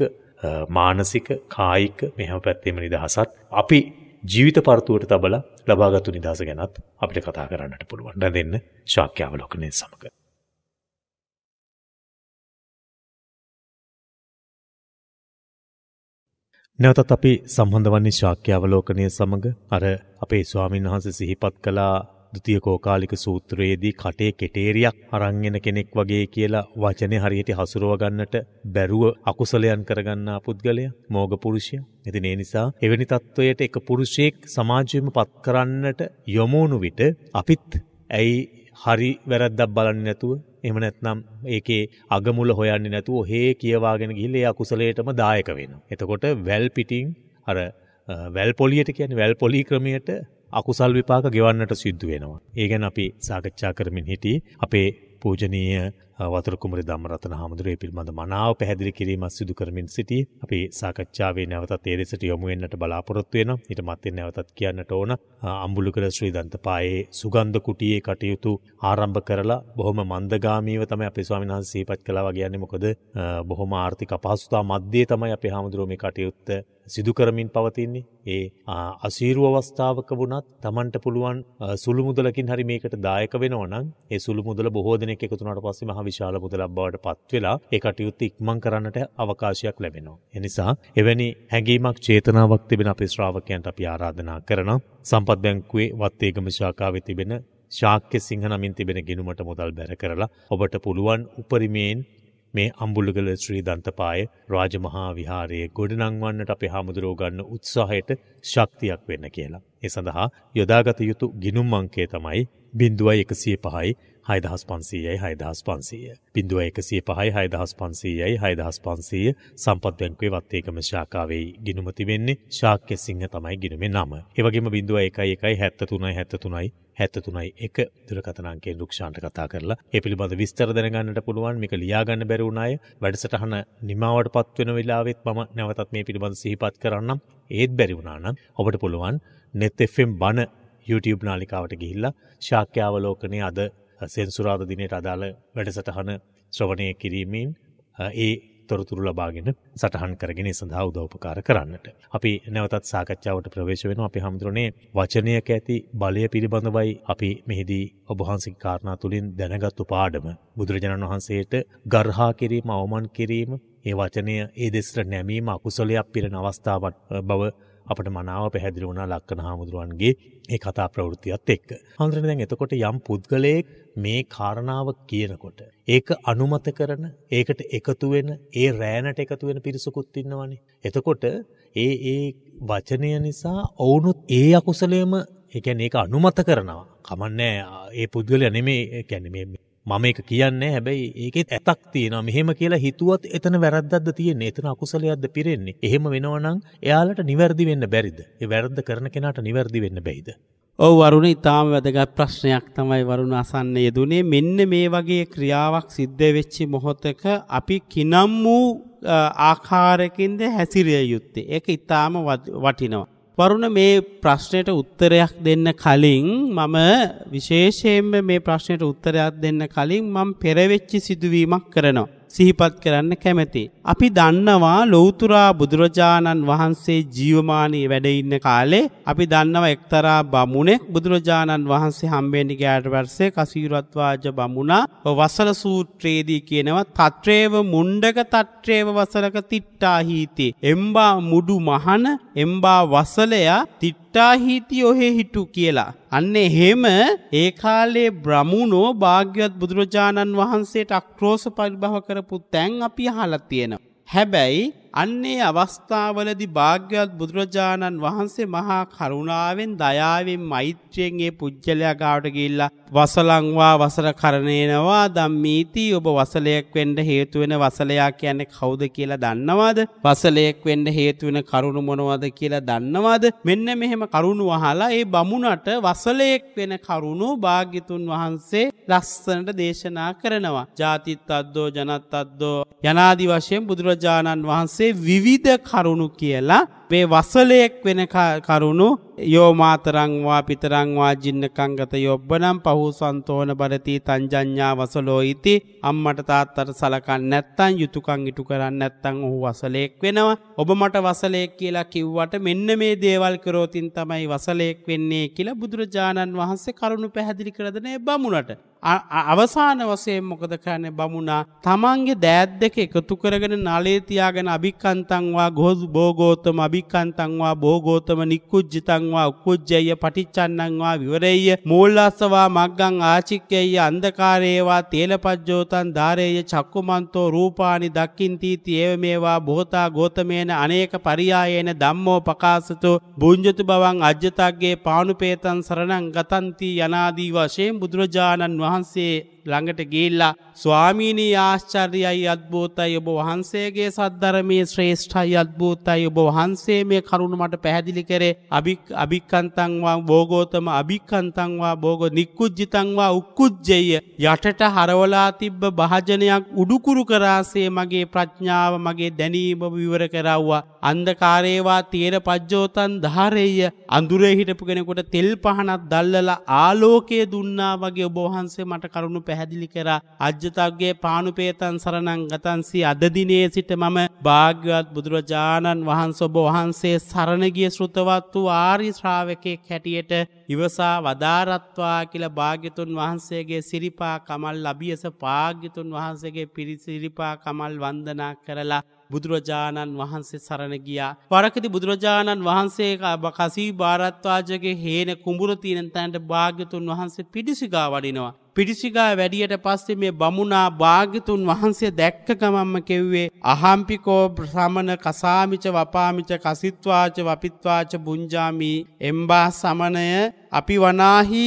මානසික, කායික මෙහෙම පැත්තේම නිදහසත් අපි ජීවිත පරතුවට තබලා ලබාගත්තු නිදහස ගැනත් අපිට කතා කරන්නට පුළුවන්. දැන් ශාක්‍යාවලෝකනයේ සමග නැවතත් අපි සම්බන්ධ වන්නේ ශාක්‍යාවලෝකනය සමඟ අර අපේ ස්වාමීන් වහන්සේ සිහිපත් කළා ද්විතීය කෝකාලික සූත්‍රයේදී කටේ කෙටේරියක් අරන්ගෙන කෙනෙක් වගේ කියලා වචනේ හරියට හසුරව ගන්නට බැරුව අකුසලයන් කරගන්නා පුද්ගලයා මෝග පුරුෂයා. ඉතින් ඒ නිසා එවැනි තත්වයට එක පුරුෂයෙක් සමාජයේම පත් කරන්නට යොමුණු විට අපිත් ඇයි හරි වැරද්දක් බලන්නේ නැතුව එහෙම නැත්නම් ඒකේ අගමුල හොයන්නේ නැතුව හේ කියවාගෙන ගිහිල්ලා ඒ අකුසලයටම දායක වෙනවා. එතකොට වැල් පිටින් අර වැල් පොලියට කියන්නේ වැල් පොලි ක්‍රමයට අකුසල් විපාක ගෙවන්නට සිද්ධ වෙනවා. ඒ ගැන අපි සාකච්ඡා කරමින් හිටියේ අපේ පූජනීය වතුර කුමරි ධම්මරතන හාමුදුරුවෝ මේ පිළිබඳ මනාව පැහැදිලි කිරීමක් සිදු කරමින් සිටී. අපි සාකච්ඡාවේ නැවතත් ඒ දෙසට යොමු වෙන්නට බලාපොරොත්තු වෙනවා. ඊට මත්තෙන් නැවතත් කියන්නට ඕන අඹුලුකර ශ්‍රී දන්තපායේ සුගන්ධ කුටියේ කටයුතු ආරම්භ කරලා බොහොම මන්දගාමීව තමයි අපේ ස්වාමීන් වහන්සේ සිහිපත් කළා වගේ මොකද බොහොම ආර්ථික අපහසුතා මැද්දේ තමයි අපේ හාමුදුරුවෝ මේ කටයුත්ත සිදු කරමින් පවතින්නේ. ඒ අසීරුව අවස්ථාවක වුණත් Tamanට පුළුවන් සුළු මුදලකින් හරි මේකට දායක වෙනවා නම් ඒ සුළු මුදල බොහෝ දෙනෙක් එකතු වුණාට පස්සේ මහ විශාල මුදලක් බවට පත්වෙලා ඒ කටයුත්ත ඉක්මන් කරන්නට අවකාශයක් ලැබෙනවා. එනිසා එවැනි හැඟීමක් චේතනාවක් තිබෙන අපේ ශ්‍රාවකයන්ට අපි ආරාධනා කරනවා. සම්පත් බැංකුවේ වත්තේගම ශාඛාවේ තිබෙන ශාක්‍ය සිංහ නමින් තිබෙන ගෙනුමට මුදල් බැර කරලා ඔබට පුළුවන් උපරිමයෙන් මේ අම්බුලගල ශ්‍රී දන්තපාය රාජමහා විහාරයේ ගොඩනංවන්නට අපේ හාමුදුරුවෝ ගන්න උත්සාහයට ශක්තියක් වෙන්න කියලා. ඒ සඳහා යොදාගත යුතු ගිනුම් අංකය තමයි බිඳුවයි එකසිය පහයි හයදහස් පන්සීයයි හයදහස් පන්සීය. බිඳුව එකසිය පහයි හයදහස් පන්සීයයි හයදහස් පන්සීය සම්පත්වැංකේ වත්තේකම ශාකාවෙයි ගිනුමතිවෙන්නේ ශාක්‍ය සිංහ තමයි ගිනුමේ නම. ඒවගේම බිඳුව එකයි එකයි හැත්ත තුනයි හැත්ත තුනයි හැත්තතුනයි එක දුරකතනන්ගේ ලක්ෂාන්ට කතා කරලා ඒ පිළිබඳ විස්තර දැනගන්නට පුළුවන් මේක ලියාගන්න බැරිවුණාය වැඩසටහන නිමාවට පත්වෙන වෙලාවෙත් මම නැවතත් මේ පිළිබඳ සිහිපත් කරන්නම් ඒත් බැරිවුණානම් ඔබට පුළුවන් net FM බණ YouTube නාලිකාවට ගිහිල්ලා ශාක්‍යාවලෝකනේ අද සෙන්සුරාද දිනයට අදාළ වැඩසටහන ශ්‍රවණය කිරීමෙන් ඒ තොරතුරු ලබාගෙන සටහන් කරගෙන සඳහා උදවපකාර කරන්නට. අපි නැවතත් සාකච්ඡාවට ප්‍රවේශ වෙන අපි හමුදුරනේ වචනයක ඇති බලය පිළිබඳවයි අපි මෙහිදී ඔබහන්සි කාරණා තුළින් දැනගත්තු පාඩම. බුදුරජාණන් වහන්සේට ගර්හා කිරීම අවමන් කිරීම ඒ වචනය ඒ දෙස්ට නැමීම අකුසලයක් පිරෙන අවස්ථාවක් බව අපට මනාව පැහැදිලි වුණා ලක්කන හාමුදුරුවන්ගේ මේ කතා ප්‍රවෘතියත් එක්ක. හඳුරන දැන් එතකොට යම් පුද්ගලයෙක් මේ කාරණාව කියනකොට. ඒක අනුමත කරන ඒකට එකතුවෙන ඒ රෑනට එකතුවෙන පිරිසකුත් ඉන්නවනේ. එතකොට ඒ ඒ වචනය නිසා ඔවුනුත් ඒ අකුසලයම එකැන ඒක අනුමත කරනවා. කමන්නෑ ඒ පුද්ගල යනෙ මේ කැනෙ මම එක කියන්නේ හැබැයි ඒකෙත් ඇතක් තියෙන මෙහෙම කියලා හිතුවත් එතන වැරද්දක්ද තියෙන්නේ එතන අකුසලයක්ද පිරෙන්නේ එහෙම වෙනවනම් එයාලට නිවැරදි වෙන්න බැරිද ඒ වැරද්ද කරන කෙනාට නිවැරදි වෙන්න බැයිද ඔව් වරුණ ඊටාම වැදගත් ප්‍රශ්නයක් තමයි වරුණ අසන්න යෙදුනේ මෙන්න මේ වගේ ක්‍රියාවක් සිද්ධ වෙච්ච මොහොතක අපි කිනම් වූ ආකාරයකින්ද හැසිරිය යුත්තේ ඒක ඊටාම වටිනවා වරුණ මේ ප්‍රශ්නයට උත්තරයක් දෙන්න කලින් මම විශේෂයෙන්ම මේ ප්‍රශ්නයට උත්තරයක් දෙන්න කලින් මම පෙරවෙච්චි සිදුවීමක් කරනවා. සිහිපත් කරන්න කැමැති. අපි දන්නවා ලොවතුරා බුදුරජාණන් වහන්සේ ජීවමානී වැඩඉන්න කාලේ අපි දන්නව එක්තරා බමුණෙක් බුදුරජාණන් වහන්සේ හම්බේනි ගෑට වර්සේ කසීරත්වාජ බමුණා වසල සූත්‍රයේදී කියනවා තත්්‍රේව මුණ්ඩක තට්‍රේව වසලක තිට්ටාහිතේ. එම්බා මුඩු මහන එම්බා වසලයා තිට්ට ඉට්ටාහිති ඔහෙ හිටු කියලා. අන්න එහෙම ඒ කාලේ බ්‍රමුණෝ භාග්‍යවත් බුදුරජාණන් වහන්සේට අක්‍රෝෂ පරිභව කරපු තැන් අපි අහලා තියෙනවා. හැබැයි අන්නේ අවස්ථාවලදි භාග්‍යවත් බුදුරජාණන් වහන්සේ මහා කරුණාවෙන් දයාවෙන් මෛත්‍රියෙන් ඒ පුජ්‍යලයා ගාවට ගිහිල්ලා වසලංවා වසල කරණේනවා ධම්මීති ඔබ වසලයක් වෙන්න හේතු වෙන වසලයා කියන්නේ කවුද කියලා දන්නවද? වසලයක් වෙන්න හේතු වෙන කරුණ මොනවද කියලා දන්නවද? මෙන්න මෙහෙම කරුණු අහලා ඒ බමුණට වසලයක් වෙන කරුණු භාග්‍යතුන් වහන්සේ ලස්සනට දේශනා කරනවා. ජාතිත් අද්දෝ ජනත් අද්දෝ යනාදි වශයෙන් බුදුරජාණන් වහන්සේ පස්සේ විවිධ කරුණු කියලා මේ වසලයෙක් වෙන කරුණු යෝමාතරංවා පිතරංවා ජින්නකංගත යොබ්බනම් පහු සන්තෝන බරති තංජඥා වසලෝ ඉති අම්මට තාත්තට සලකන් නැත්තන් යුතුකං ඉටු කරන්න නැත්තං ඔහු වසලයෙක් වෙනවා. ඔබ මට වසලයෙක් කියලා කිව්වට මෙන්න මේ දේවල් කරෝතින් තමයි වසලයෙක් වෙන්නේ කියලා බුදුරජාණන් වහන්සේ කරුණු පැහැදිලි කරදනය බමුණට. අවසාන වසයෙන් මොකද කරන බමුණා තමන්ගේ දෑත් දෙක එකතු කරගෙන නලේතියාගෙන අභික්කන්තන්වා ගොස් බෝගෝතම අභි අභික්කන්තංවා බෝගෝතම නික්කුජ්ජිතංවා උකුජ්ජය පටිච්චන්නංවා විවරෙය මූල්ලස්සවා මක්ගං ආචික්කෙය අන්දකාරේවා තේලපජ්ජෝතන් ධාරේය චක්කුමන්තෝ රූපානි දක්කින්තීති ඒව මේවා බොහතා ගෝතමයන අනේක පරියායේන දම්මෝ පකාසතු බුංජතු බවන් අජ්‍යතක්ගේ පානුපේතන් සරණං ගතන්ති යනාදී වශයෙන් බුදුරජාණන් වහන්සේ ළඟට ගිල්ලා ස්වාමීනී ආශ්චර්යයි අත්භූතයි ඔබ වහන්සේගේ සද්ධරමේ ශ්‍රේෂ්ඨයි අත්භූතයි ඔබ වහන්සේ මේ කරුණ මට පැහැදිලි කරේ අභික් අභික්කන්තංවා බෝගෝතම අභික්කන්තංවා බෝගෝ නික්කුජ්ජිතංවා උක්කුජ්ජෙය යටට හරවලා තිබ්බ භාජනයක් උඩුකුරු කරාසේ මගේ ප්‍රඥාව මගේ දැනීම විවර කරව්වා අන්දකාරේවා තේර පජ්ජෝතන් ධාරෙය අඳුරේ හිටපු කෙනෙකුට තෙල් පහනක් දල්ලලා ආලෝකය දුන්නා වගේ ඔබ වහන්සේ මට කරුණු පැහැදිලි කර අජ්‍යතක්ගේ පානුපේතන් සරණං ගතන්සි අදදිනේ සිට මම භාග්‍යවත් බුදුරජාණන් වහන්ස ඔබ වහන්සේ සරණගිය ශෘතවත් වූ ආරි ශ්‍රාවකෙක් හැටියට ඉවසා වදාරත්වා කියල භාග්‍යතුන් වහන්සේගේ සිරිපා කමල් ලබියස පාග්‍යතුන් වහන්සේගේ පිරිසිරිපා කමල් වන්දනා කරලා බුදුරජාණන් වහන්සේ සරණ ගියා. වරකති බුදුරජාණන් වහන්සේ කසී භාරත්වාජගේ හේන කුඹුරතිීනන් තැන්ට භාග්‍යතුන් වහන්සේ පිඩිසිගා වඩිනවා. පිරිසිගා වැඩියට පස්සේ මේ බමුණා භාගිතුන් වහන්සේ දැක්ක ගමම්ම කෙව්වේ අහම්පිකෝ ප්‍රසමන කසාමිච වපාමිච කසිත්වාච වපිත්වාච බුංජාමි එම්බා සමනය අපි වනාහි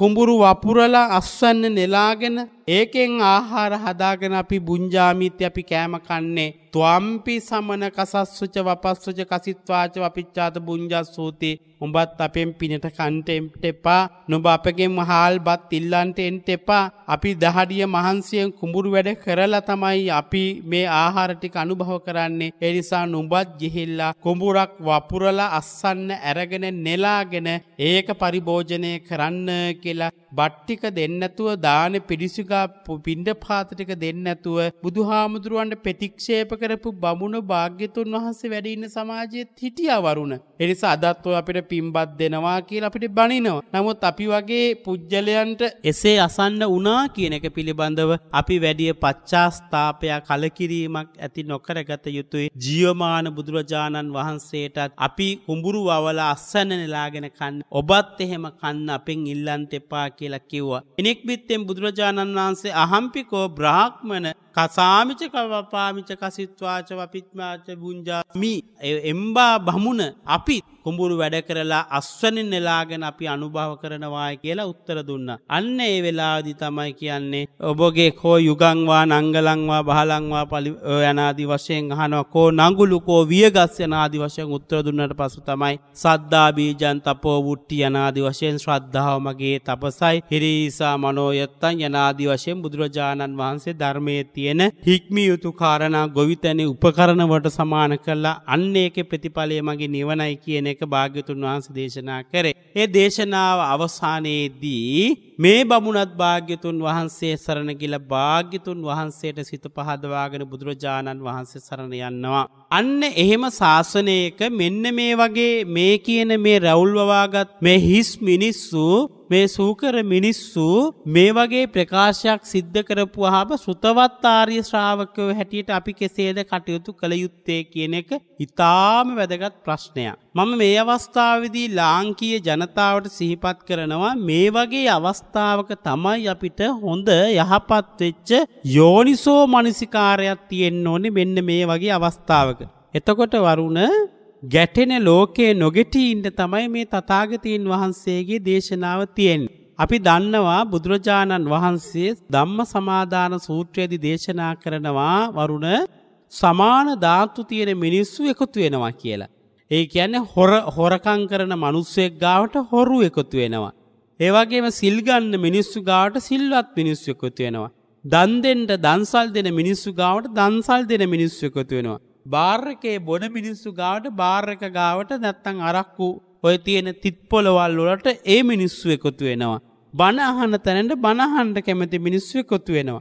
කුඹුරු වපුරල අස්වන්න නෙලාගෙන ඒකෙන් ආහාර හදාගෙන අපි බුංජාමීත්‍ය අපි කෑම කන්නේ. තුවම්පි සමන කසස්වච වපස්වච කසිත්වාච වපිච්චාත බුංජස්සූති උඹත් අපෙන් පිනට කන්ටෙම්ට එපා නොබ අපගෙන් මහාල් බත් ඉල්ලන්ට එන්ට එපා අපි දහඩිය මහන්සියෙන් කුඹුරු වැඩ කරලා තමයි අපි මේ ආහාරටික අනුභව කරන්නේ එනිසා නුඹත් ගිහිල්ලා කුඹුරක් වපුරලා අස්සන්න ඇරගෙන නෙලාගෙන ඒක පරිභෝජනය කරන්න කියලා බට්ටික දෙන්නැතුව දාන පිරිසිගා පිණ්ඩ පාතටික දෙන්නැතුව බුදුහාමුදුරුවන්ට ප්‍රතික්ෂේප කරපු බමුණ භාග්‍යතුන් වහන්සේ වැඩඉන්න සමාජයත් හිටියවරුණ. එනිස අදත්ව අපිට පිම්බත් දෙනවා කියල අපිට බනිනවා. නමුත් අපි වගේ පුද්ගලයන්ට එසේ අසන්න වනා කියන එක පිළිබඳව අපි වැඩිය පච්චාස්ථාපයක් කලකිරීමක් ඇති නොකරගත යුතුයි ජියමාන බුදුරජාණන් වහන්සේටත් අපි කුඹුරු වවල අස්සන්න නෙලාගෙන කන්න ඔබත් එහෙම කන්න අපෙන් ඉල්ලන්ත එපා කියලා කිව්වා. එනෙක් බිත්තෙන් බුදුරජාණන් වහන්සේ අහම්පිකෝ බ්‍රාහ්මණ කසාමිචක වපාමිච කසිත්වාච වපිත්මාච බුංජාමී එම්බා බමුණ අපිත් කුඹුරු වැඩ කරලා අස්වනින් නෙලාගෙන අපි අනුභව කරනවාය කියලා උත්තර දුන්න. අන්න ඒ වෙලාදි තමයි කියන්නේ ඔබගේ කෝ යුගංවා නංගලංවා බහලංවා පලි යනාදි වශයෙන් අහනවා කෝ නඟුලු කෝ වියගස් යනාදි වශයෙන් උත්තර දුන්නට පසු තමයි සද්දා බීජන් තපෝ වුට්ටි යනාදි වශයෙන් ශ්‍රද්ධාව මගේ තපසයි හිරීසා මනෝයත්තන් යනාදි වශයෙන් බුදුරජාණන් වහන්සේ ධර්මයේ තියෙන හික්මිය යුතු කාරණා ගොවිතැන උපකරණවට සමාන කරලා අන්න ඒකේ ප්‍රතිඵලය මගේ නිවනයි කියන එක ඒක භාග්‍යතුන් වහන්ස දේශනා කරේ. ඒ දේශනාව අවසානයේදී මේ බමුණත් භාග්‍යතුන් වහන්සේ සරණ ගිල භාග්‍යතුන් වහන්සේට සිත පහදවාගෙන බුදුරජාණන් වහන්සේ සරණ යන්නවා. අන්න එහෙම ශාසනයක මෙන්න මේ වගේ මේ කියන මේ රැවුල්වවාගත් මේ හිස් මිනිස්සු මේ සූකර මිනිස්සු මේ වගේ ප්‍රකාශයක් සිද්ධ කරපු හම සුතවත් ආර්ය ශ්‍රාවකයෝ හැටියට අපි කෙසේද කටයුතු කළ යුත්තේ කියන එක ඉතාම වැදගත් ප්‍රශ්නයක්. මම මේ අවස්ථාවදී ලාංකීය ජනතාවට සිහිපත් කරනවා මේ වගේ අවස්ථ අවස්ථාවක තමයි අපිට හොඳ යහපත් වෙච්ච යෝනිසෝ මනසිකාරයක් තියෙන්න ඕනේ මෙන්න මේ වගේ අවස්ථාවක. එතකොට වරුණ ගැටෙන ලෝකයේ නොගෙටී ඉන්න තමයි මේ තථාගතයන් වහන්සේගේ දේශනාව තියෙන්නේ. අපි දන්නවා බුදුරජාණන් වහන්සේ ධම්ම සමාදාන සූත්‍රයේදී දේශනා කරනවා වරුණ සමාන ධාතු තියෙන මිනිස්සු එකතු වෙනවා කියලා. ඒ කියන්නේ හොර හොරකම් කරන මිනිස්සෙක් ගාවට හොරු එකතු වෙනවා. ඒවගේම සිල්ගන්න මිනිස්සු ගාවට සිල්වත් මිනිස්සු එකතු වෙනවා. දන් දෙන්න දන්සල් දෙන මිනිස්සු ගාවට දන්සල් දෙන මිනිස්සු එකතු වෙනවා. බාරකේ බොන මිනිස්සු ගාවට බාරක ගාවට නැත්තං අරක්කු ඔය තියෙන තිත්පොලවල් වලට ඒ මිනිස්සු එකතු වෙනවා. බණ අහන තැනට බණහන්ඩ කැමති මිනිස්සු එකතු වෙනවා.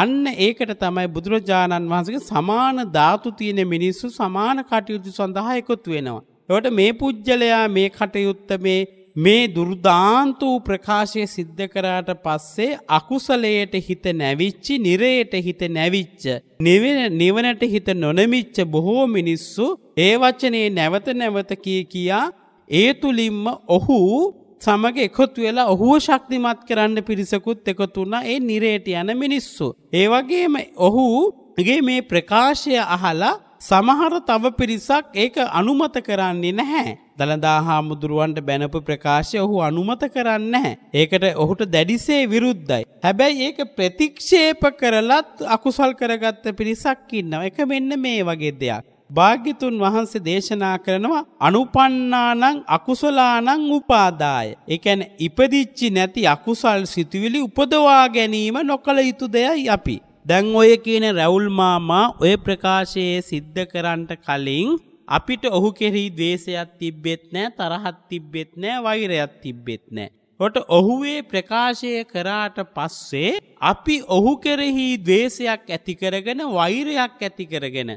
අන්න ඒකට තමයි බුදුරජාණන් වහන්සගේ සමාන ධාතු තියෙන මිනිස්සු සමාන කටයුතු සඳහා එකතු වෙනවා. එවට මේ පුද්ගලයා මේ කටයුත්ත මේ මේ දුර්දාන්ත වූ ප්‍රකාශය සිද්ධ කරාට පස්සේ අකුසලයට හිත නැවිච්චි නිරයට හිත නැවිච්ච නිවනට හිත නොනමිච්ච බොහෝ මිනිස්සු ඒ වචනේ නැවත නැවත කිය කියා ඒ තුලින්ම ඔහු සමග එකතු වෙලා ඔහුව ශක්තිමත් කරන්න පිරිසකුත් එකතු වුණා ඒ නිරේට යන මිනිස්සු. ඒ වගේම ඔහුගේ මේ ප්‍රකාශය අහලා සමහර තව පිරිසක් ඒක අනුමත කරන්නේ නැහැ. දළදා හාමුදුරුවන්ට බැනපු ප්‍රකාශය ඔහු අනුමත කරන්න නැහැ. ඒකට ඔහුට දැඩිසේ විරුද්ධයි. හැබැයි ඒක ප්‍රතික්ෂේප කරලත් අකුසල් කරගත්ත පිරිසක් ඉන්නවා. එක මෙන්න මේ වගේ දෙයක්. භාග්‍යතුන් වහන්සේ දේශනා කරනවා අනුපන්නානං අකුසලානං උපාදාය. ඒ කියන්නේ ඉපදිච්චි නැති අකුසල් සිතුවිලි උපදවා ගැනීම නොකල යුතු දෙයයි අපි. දැන් ඔය කියන රැවුල් මාමා ඔය ප්‍රකාශයේ සිද්ධ කරන්නට කලින් අපිට ඔහු කෙරෙහි ද්වේෂයක් තිබෙත් නෑ තරහක් තිබෙත් නෑ වෛරයක් තිබෙත් නෑ. හොට ඔහුේ ප්‍රකාශය කරාට පස්සේ අපි ඔහු කෙරෙහි ද්වේෂයක් ඇති කරගෙන වෛරයක් ඇති කරගෙන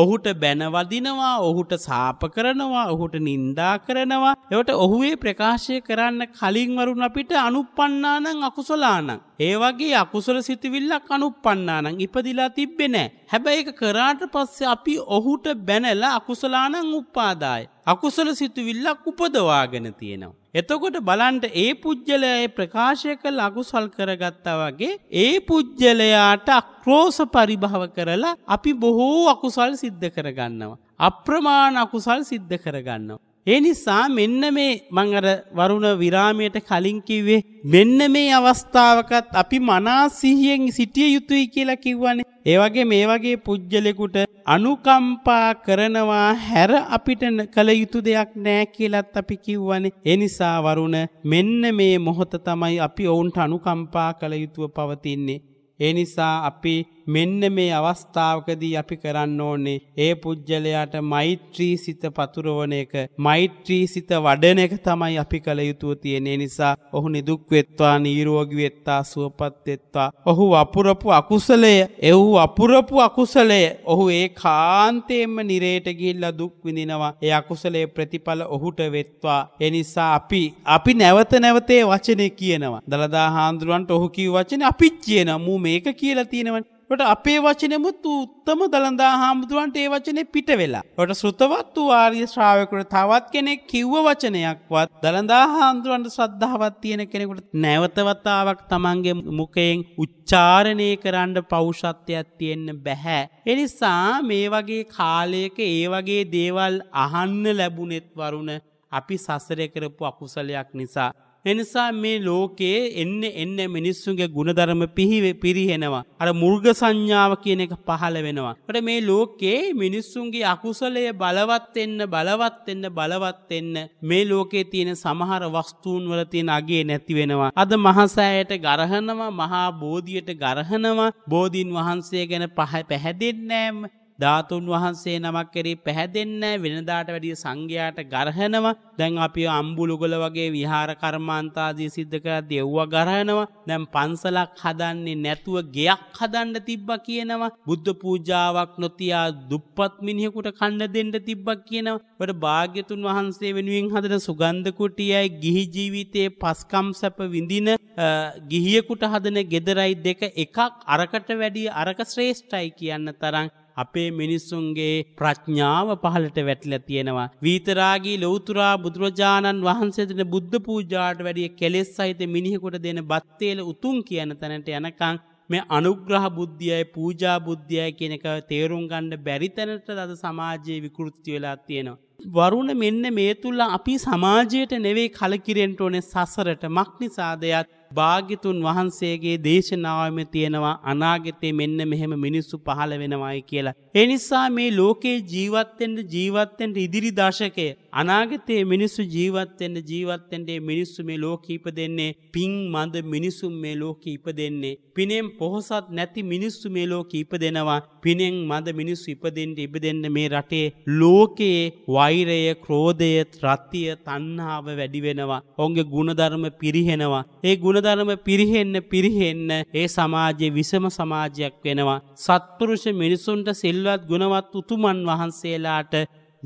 ඔහුට බැනවදිනවා ඔහුට සාප කරනවා ඔහුට නින්දා කරනවා එවට ඔහුේ ප්‍රකාශය කරන්න කලින් වරුණ අපිට අනුපන්නානං අකුසලානං ඒ වගේ අකුසල සිතිවිල්ලක් අනුප්පන්නානං ඉපදිලා තිබ්බේ නෑ. හැබැයි ඒක කරාට පස්සේ අපි ඔහුට බැනලා අකුසලානං උපාදාය. අකුසල සිතුවිල්ලක් උපදවාගෙන තියෙනවා. එතකොට බලන්ට ඒ පුද්ගලයා ප්‍රකාශය කළ අකුසල් කරගත්තා වගේ ඒ පුද්ගලයාට අක්‍රෝෂ පරිභව කරලා අපි බොහෝ අකුසල් සිද්ධ කරගන්නවා. අප්‍රමාණ අකුසල් සිද්ධ කරගන්නවා. ඒ නිසා මෙන්න මේ මං අර වරුණ විරාමයට කලින් කිව්වේ මෙන්න මේ අවස්ථාවකත් අපි මනා සිහියෙන් සිටිය යුතුයි කියලා කිව්වනේ. ඒ වගේ මේ වගේ පුජ්‍යලෙකුට අනුකම්පා කරනවා හැර අපිට කළ යුතු දෙයක් නෑ කියලාත් අපි කිව්වනේ. ඒ නිසා වරුණ මෙන්න මේ මොහොත තමයි අපි ඔවුන්ට අනුකම්පා කළ යුතුව පවතින්නේ. ඒ නිසා අපි මෙන්න මේ අවස්ථාවකදී අපි කරන්න ඕනේ ඒ පුජ්‍යලයාට මෛත්‍රී සිත පතුරවන එක මෛත්‍රී සිත වඩන එක තමයි අපි කළ යුතුව තියෙනේ නිසා ඔහු නිදුක් වෙත්වා නිරෝගී වෙත්වා සුවපත් වෙත්වා ඔහු වපුරපු අකුසලය එව් වපුරපු අකුසලය ඔහු ඒ කාන්තේම නිරේට ගිහිල්ලා දුක් විඳිනවා ඒ අකුසලයේ ප්‍රතිඵල ඔහුට වෙත්වා ඒ නිසා අපි අපි නැවත නැවතේ වචනේ කියනවා දලදා හාමුදුරුවන්ට ඔහු කිව් වචනේ අපිත් කියනවා මූ මේක කියලා තියෙනවනේ ට අපේ වචනමුත් උත්තම දළදා හාමුදුරුවන්ට ඒ වචනය පිට වෙලා. ට සෘතවත් වූ ආර්ය ශ්‍රාවකට තවත් කෙනෙක් කිව්ව වචනයක්වත් දළදා හාමුදුරුවන්ට සද්ධාවත් තියෙන කෙනෙකුට නැවතවතාවක් තමන්ගේ මුකයෙන් උච්චාරණය කරන්න පෞෂත්වයක් තියෙන්න බැහැ. එනිසා මේ වගේ කාලයක ඒ වගේ දේවල් අහන්න ලැබුණෙත් වරුණ අපි සසරය කරපු අකුසලයක් නිසා. එනිසා මේ ලෝකයේ එන්න එන්න මිනිස්සුන්ගේ ගුණධර්ම පිහිවේ පිරිහෙනවා. අර මුර්ග සංඥාව කියන එක පහළ වෙනවා. ට මේ ලෝකයේ මිනිස්සුන්ගේ අකුසලය බලවත් එන්න බලවත් එන්න බලවත් එන්න මේ ලෝකයේ තියෙන සමහර වස්තුූන් වල තියෙන අගේ නැති වෙනවා. අද මහසෑයට ගරහනවා මහා බෝධියට ගරහනවා බෝධීන් වහන්සේ ගැන පහ පැහැදෙන්නෑම ධාතුන් වහන්සේ නමක් කෙරේ පැහැදෙන්නේ වෙනදාට වැඩිය සංඝයාට ගරහනවා. දැන් අපි අම්බුලුගල වගේ විහාර කර්මාන්තාදී සිද්ධ කරද්දී එව්ව ගරහනවා. දැන් පන්සලක් හදන්නේ නැතුව ගෙයක් හදන්න තිබ්බා කියනවා. බුද්ධ පූජාවක් නොතියා දුප්පත් මිනිහෙකුට කන්න දෙන්න තිබ්බා කියනවා. ඔබට භාග්‍යතුන් වහන්සේ වෙනුවෙන් හදන සුගන්ධ කුටියයි ගිහි ජීවිතයේ පස්කම් සැප විඳින ගිහියෙකුට හදන gederai දෙක එකක් අරකට වැඩිය අරක ශ්‍රේෂ්ඨයි කියන්න තරම් අපේ මිනිස්සුන්ගේ ප්‍රඥාව පහලට වැටිලා තියෙනවා. වීතරාගී ලෞතුරා බුදුරජාණන් වහන්සේ දෙන බුද්ධ පූජාට වැඩිය කෙලෙස් සහිත මිනිහෙකුට දෙන බත් තේල උතුම් කියන තැනට යනකම් මේ අනුග්‍රහ බුද්ධියයි පූජා බුද්ධියයි කියන එක තේරුම් ගන්න බැරි තැනට අද සමාජයේ විකෘති වෙලා තියෙනවා. වරුණ මෙන්න මේ තුල අපි සමාජයට නෙවෙයි කලකිරෙන්න ඕනේ සසරට. මක් නිසාද යත් භාග්‍යතුන් වහන්සේගේ දේශනාවම තියෙනවා අනාගතේ මෙන්න මෙහෙම මිනිස්සු පහළ වෙනවායි කියලා. එනිසා මේ ලෝකේ ජීවත්තෙන්ට ජීවත්තෙන්ට ඉදිරි දශකය අනාගතයේ මිනිස්සු ජීවත්වෙන්න ජීවත්තෙන්ටේ මිනිස්සු මේ ලෝක ඉප දෙන්නේ පින් මඳ මිනිසුම් මේ ලෝක ඉප දෙන්නේ. පිනෙන් පොහොසත් නැති මිනිස්සු මේ ලෝක ඉප දෙනවා පිනෙන් මඳ මිනිස්සු ඉපදෙන්ට ඉබ දෙන්න මේ රටේ ලෝකයේ වෛරය ක්‍රෝධය ත්‍රත්තිය තන්නාව වැඩිවෙනවා. ඔන්ගේ ගුණධර්ම පිරිහෙනවා. ඒ ගුණධර්ම පිරිහෙන්න පිරිහෙන්න ඒ සමාජයේ විසම සමාජයක් වෙනවා. සත්පුරුෂ මිනිසුන්ට සිල්වත් ගුණවත් උතුමන් වහන්සේලාට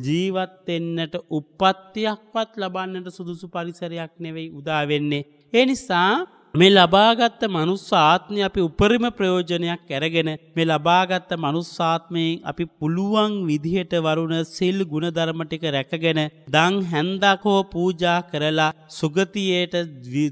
ජීවත්වෙන්නට උපත්තියක්වත් ලබන්නට සුදුසු පරිසරයක් නෙවෙයි උදාවෙන්නේ. ඒ නිසා මේ ලබාගත්ත මනුස්සාත්මය අපි උපරිම ප්‍රයෝජනයක් ඇරගෙන මේ ලබාගත්ත මනුස්සාත්මයෙන් අපි පුළුවන් විදිහට වරුණ සිල් ගුණධර්මටික රැකගෙන දං හැන්දකෝ පූජා කරලා සුගතියට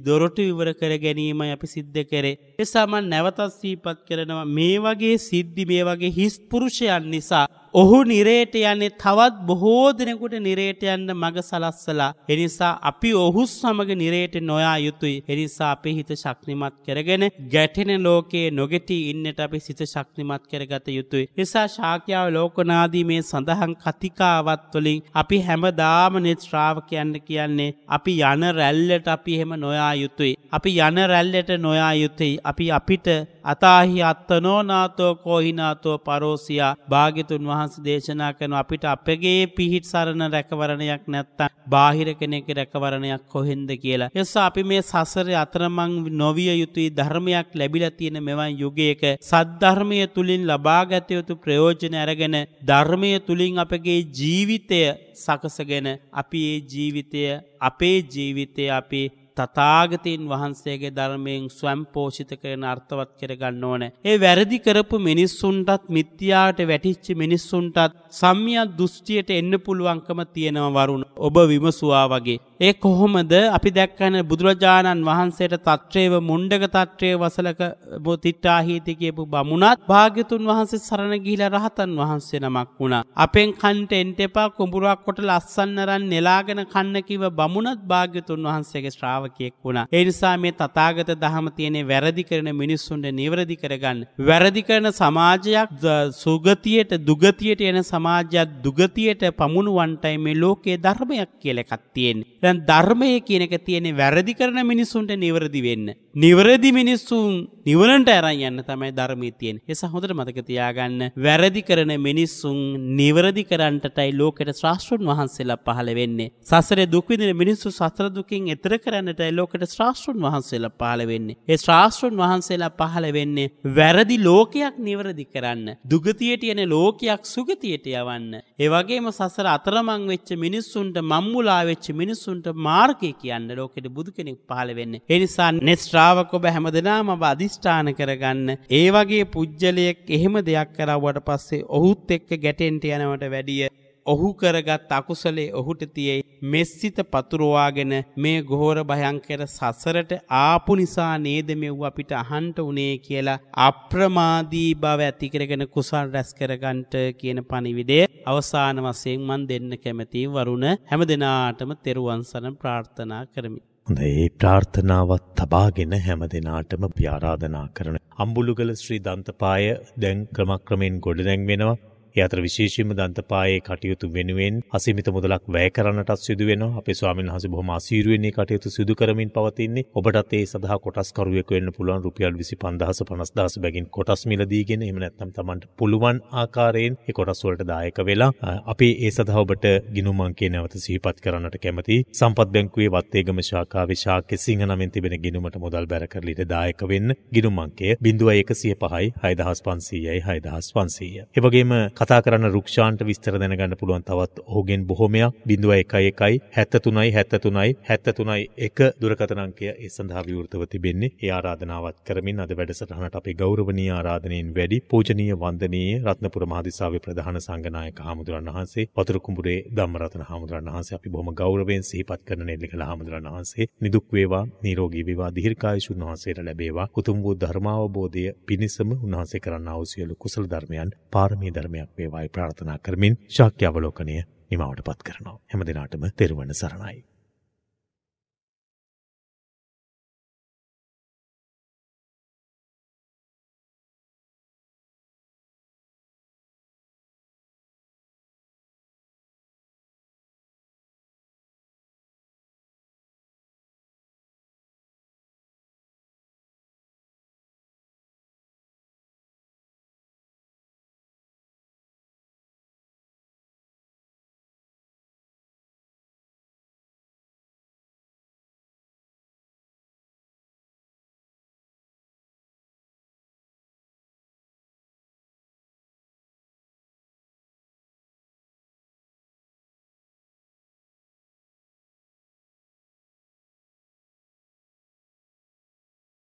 දොරටු විවර කර ගැනීම අපි සිද්ධ කරේ. එසාමන් නැවතත් සීපත් කරනවා මේ වගේ සිද්ධි මේ වගේ හිස්පුරුෂයන් නිසා ඔහු නිරේට යන්නේ තවත් බොහෝ දෙනෙකුට නිරේට යන්න මඟ සලස්සලා. එනිසා අපි ඔහු සමග නිරේට නොයා යුතුයි. එනිසා අපේ හිත ශක්තිමත් කරගෙන ගැටෙන ලෝකයේ නොගෙටී ඉන්නට අපි සිත ශක්තිමත් කරගත යුතුයි. නිසා ශාකයාව ලෝකනාදී මේ සඳහන් කතිකාවත් වලින් අපි හැමදාම නිත්‍රාවකයන්න කියන්නේ අපි යන රැල්ලට අපි එහෙම නොයා යුතුයි. අපි යන රැල්ලට නොයා යුතුයි. අපි අපිට අතාහි අත්තනෝනාතෝ කෝහිනාතෝ පරෝසියා භාගිතුන් වහ වහන්සේ දේශනා කරන අපිට අපගේ පිහිට සරණ රැකවරණයක් නැත්තම් බාහිර කෙනෙක් රැකවරණයක් කොහෙන්ද කියලා. එස අපි මේ සසරේ අතරමං නොවිය යුතුයි ධර්මයක් ලැබිලා තියෙන මෙවන් යුගයක සද්ධර්මය තුලින් ලබාගත යුතු ප්‍රයෝජන අරගෙන ධර්මය තුලින් අපගේ ජීවිතය සකසගෙන අපි ඒ ජීවිතය අපේ ජීවිතය අපේ තතාගතීන් වහන්සේගේ ධර්මයෙන් ස්වම්පෝෂිත කරන අර්ථවත් කරගන්න ඕන. ඒ වැරදි කරපු මිනිස්සුන්ටත් මිත්‍යාට වැටිච්චි මිනිස්සුන්ටත් සම්මියත් දෘෂ්ටියට එන්න පුළුවන්කම තියෙනව වරුණ ඔබ විමසුවා වගේ. ඒ කොහොමද අපි දැක්කන බුදුරජාණන් වහන්සේට තත්ත්‍රයව මුණ්ඩක තත්ත්‍රය වසලක බොතිට්ටාහීති කියපු බමුණත් භාග්‍යතුන් වහන්සේ සරණ ගිහිල රහතන් වහන්සේ නමක් වුණා. අපෙන් කන්ට එන්ට එපා කොඹුරක් කොට ලස්සන්නරන් නෙලාගෙන කන්නකිව බමුණත් භාග්‍යතුන් වහන්සේගේ ශ්‍රාවකයෙක් වුණා. ඒ නිසා මේ තථාගත ධහම තියෙන වැරදි කරන මිනිස්සුන්ට නිවැරදි කරගන්න. වැරදි කරන සමාජයක් සුගතියට දුගතියට එන සමාජයක් දුගතියට පමුණුවන්ටයි මේ ලෝකයේ ධර්මයක් කියලා එකක් තියෙන්නේ. දැන් ධර්මය කියන එක තියෙන්නේ වැරදි කරන මිනිස්සුන්ට නිවරදි වෙන්න. නිවරදි මිනිස්සුන් නිවනට අරන් යන්න තමයි ධර්මයේ තියෙන්නේ. ඒ සහෝදර මතක තියාගන්න වැරදි කරන මිනිස්සුන් නිවරදි කරන්නටයි ලෝකෙට ශාස්ත්‍රඥ වහන්සේලා පහළ වෙන්නේ. සසරේ දුක් විඳින මිනිස්සු සසර දුකින් එතර කරන්නටයි ලෝකෙට ශාස්ත්‍රඥ වහන්සේලා පහළ වෙන්නේ. ඒ ශාස්ත්‍රඥ වහන්සේලා පහළ වෙන්නේ වැරදි ලෝකයක් නිවරදි කරන්න. දුගතියට යන ලෝකයක් සුගතියට යවන්න. ඒ වගේම සසර අතරමං වෙච්ච මිනිස්සුන්ට මම්මුලා වෙච්ච මිනිස්සුන්ට මිනිසුන්ට මාර්ගය කියන්න ලෝකෙට බුදු කෙනෙක් පහල වෙන්න. එනිසා නෙස්්‍රාවක ඔබ හැම දෙනාම අධිෂ්ඨාන කරගන්න. ඒ වගේ පුද්ගලයෙක් එහෙම දෙයක් කරවට පස්සේ ඔහුත් එක්ක ගැටෙන්ට යනවට වැඩිය ඔහු කරගත් අකුසලේ ඔහුට තියෙයි මෙස්සිත පතුරවාගෙන මේ ගොහොර භයංකර සසරට ආපු නිසා නේද මෙව් අපිට අහන්ට උනේ කියලා අප්‍රමාදී බව ඇති කරගෙන කුසල් රැස් කරගන්නට කියන පණිවිඩය අවසාන වශයෙන් මන් දෙන්න කැමැති වරුණ හැම දිනාටම තෙරුවන් සරණ ප්‍රාර්ථනා කරමි. හොඳයි ඒ ප්‍රාර්ථනාවත් තබාගෙන හැම දිනාටම ආරාධනා කරන අම්බුලුගල ශ්‍රී දන්තපාය දැන් ක්‍රමක්‍රමෙන් ගොඩනැංවෙනවා. ඒ අතර විශේෂයෙන්ම දන්තපායේ කටයුතු වෙනුවෙන් අසීමිත මුදලක් වැය කරන්නටත් සිදු වෙනවා. අපේ ස්වාමීන් වහන්සේ බොහොම අසීරුවෙන් මේ කටයුතු සිදු කරමින් පවතින්නේ. ඔබටත් ඒ සඳහා කොටස්කරුවෙක් වෙන්න පුළුවන් රුපියල් 25000 50000 බැගින් කොටස් මිල දීගෙන එහෙම නැත්නම් Tamanට පුළුවන් ආකාරයෙන් ඒ කොටස් වලට දායක වෙලා අපි ඒ සඳහා ඔබට ගිණුම් අංකය නැවත සිහිපත් කරන්නට කැමැති සම්පත් බැංකුවේ වත්තේගම ශාඛාවේ ශාක්‍ය සිංහ නමින් තිබෙන ගිණුමට මුදල් බැර කරලීට දායක වෙන්න ගිණුම් අංකය 0105 6500යි 6500. ඒ වගේම කතා කරන්න රුක්ෂාන්ට විස්තර දැනගන්න පුළුවන් තවත් ඔහුගෙන් බොහොමයක් බිඳුව එකයි එකයි හැත්තතුනයි හැත්තතුනයි හැත්තතුනයි එක දුරකතනංකය ඒ සඳහා විවෘතව තිබෙන්නේ ඒ ආරාධනාවත් කරමින් අද වැඩසටහනට අපේ ගෞරවනීය ආරාධනයෙන් වැඩි පූජනීය වන්දනීය රත්නපුර මහදිසාවේ ප්‍රධාන සංඝනායක හාමුදුරන් වහන්සේ වතුරුකුඹුරේ ධම්මරතන හාමුදුරන් වහන්සේ අපි බොහොම ගෞරවයෙන් සිහිපත් කරන නෙල්ලිකල හාමුදුරන් වහන්සේ නිදුක් වේවා නිරෝගී වේවා දීර්ඝායුෂ උන්වහන්සේට ලැබේවා උතුම් වූ ධර්මාවබෝධය පිණිසම උන්වහන්සේ කරන්නා වූ සියලු කුසල ධර්මයන් පාරමී ධර්මයක් සැනසීමක් වේවායි ප්‍රාර්ථනා කරමින් ශාක්‍ය අවලෝකනය නිමවටපත් කරනවා. හැම දිනාටම තෙරුවන් සරණයි.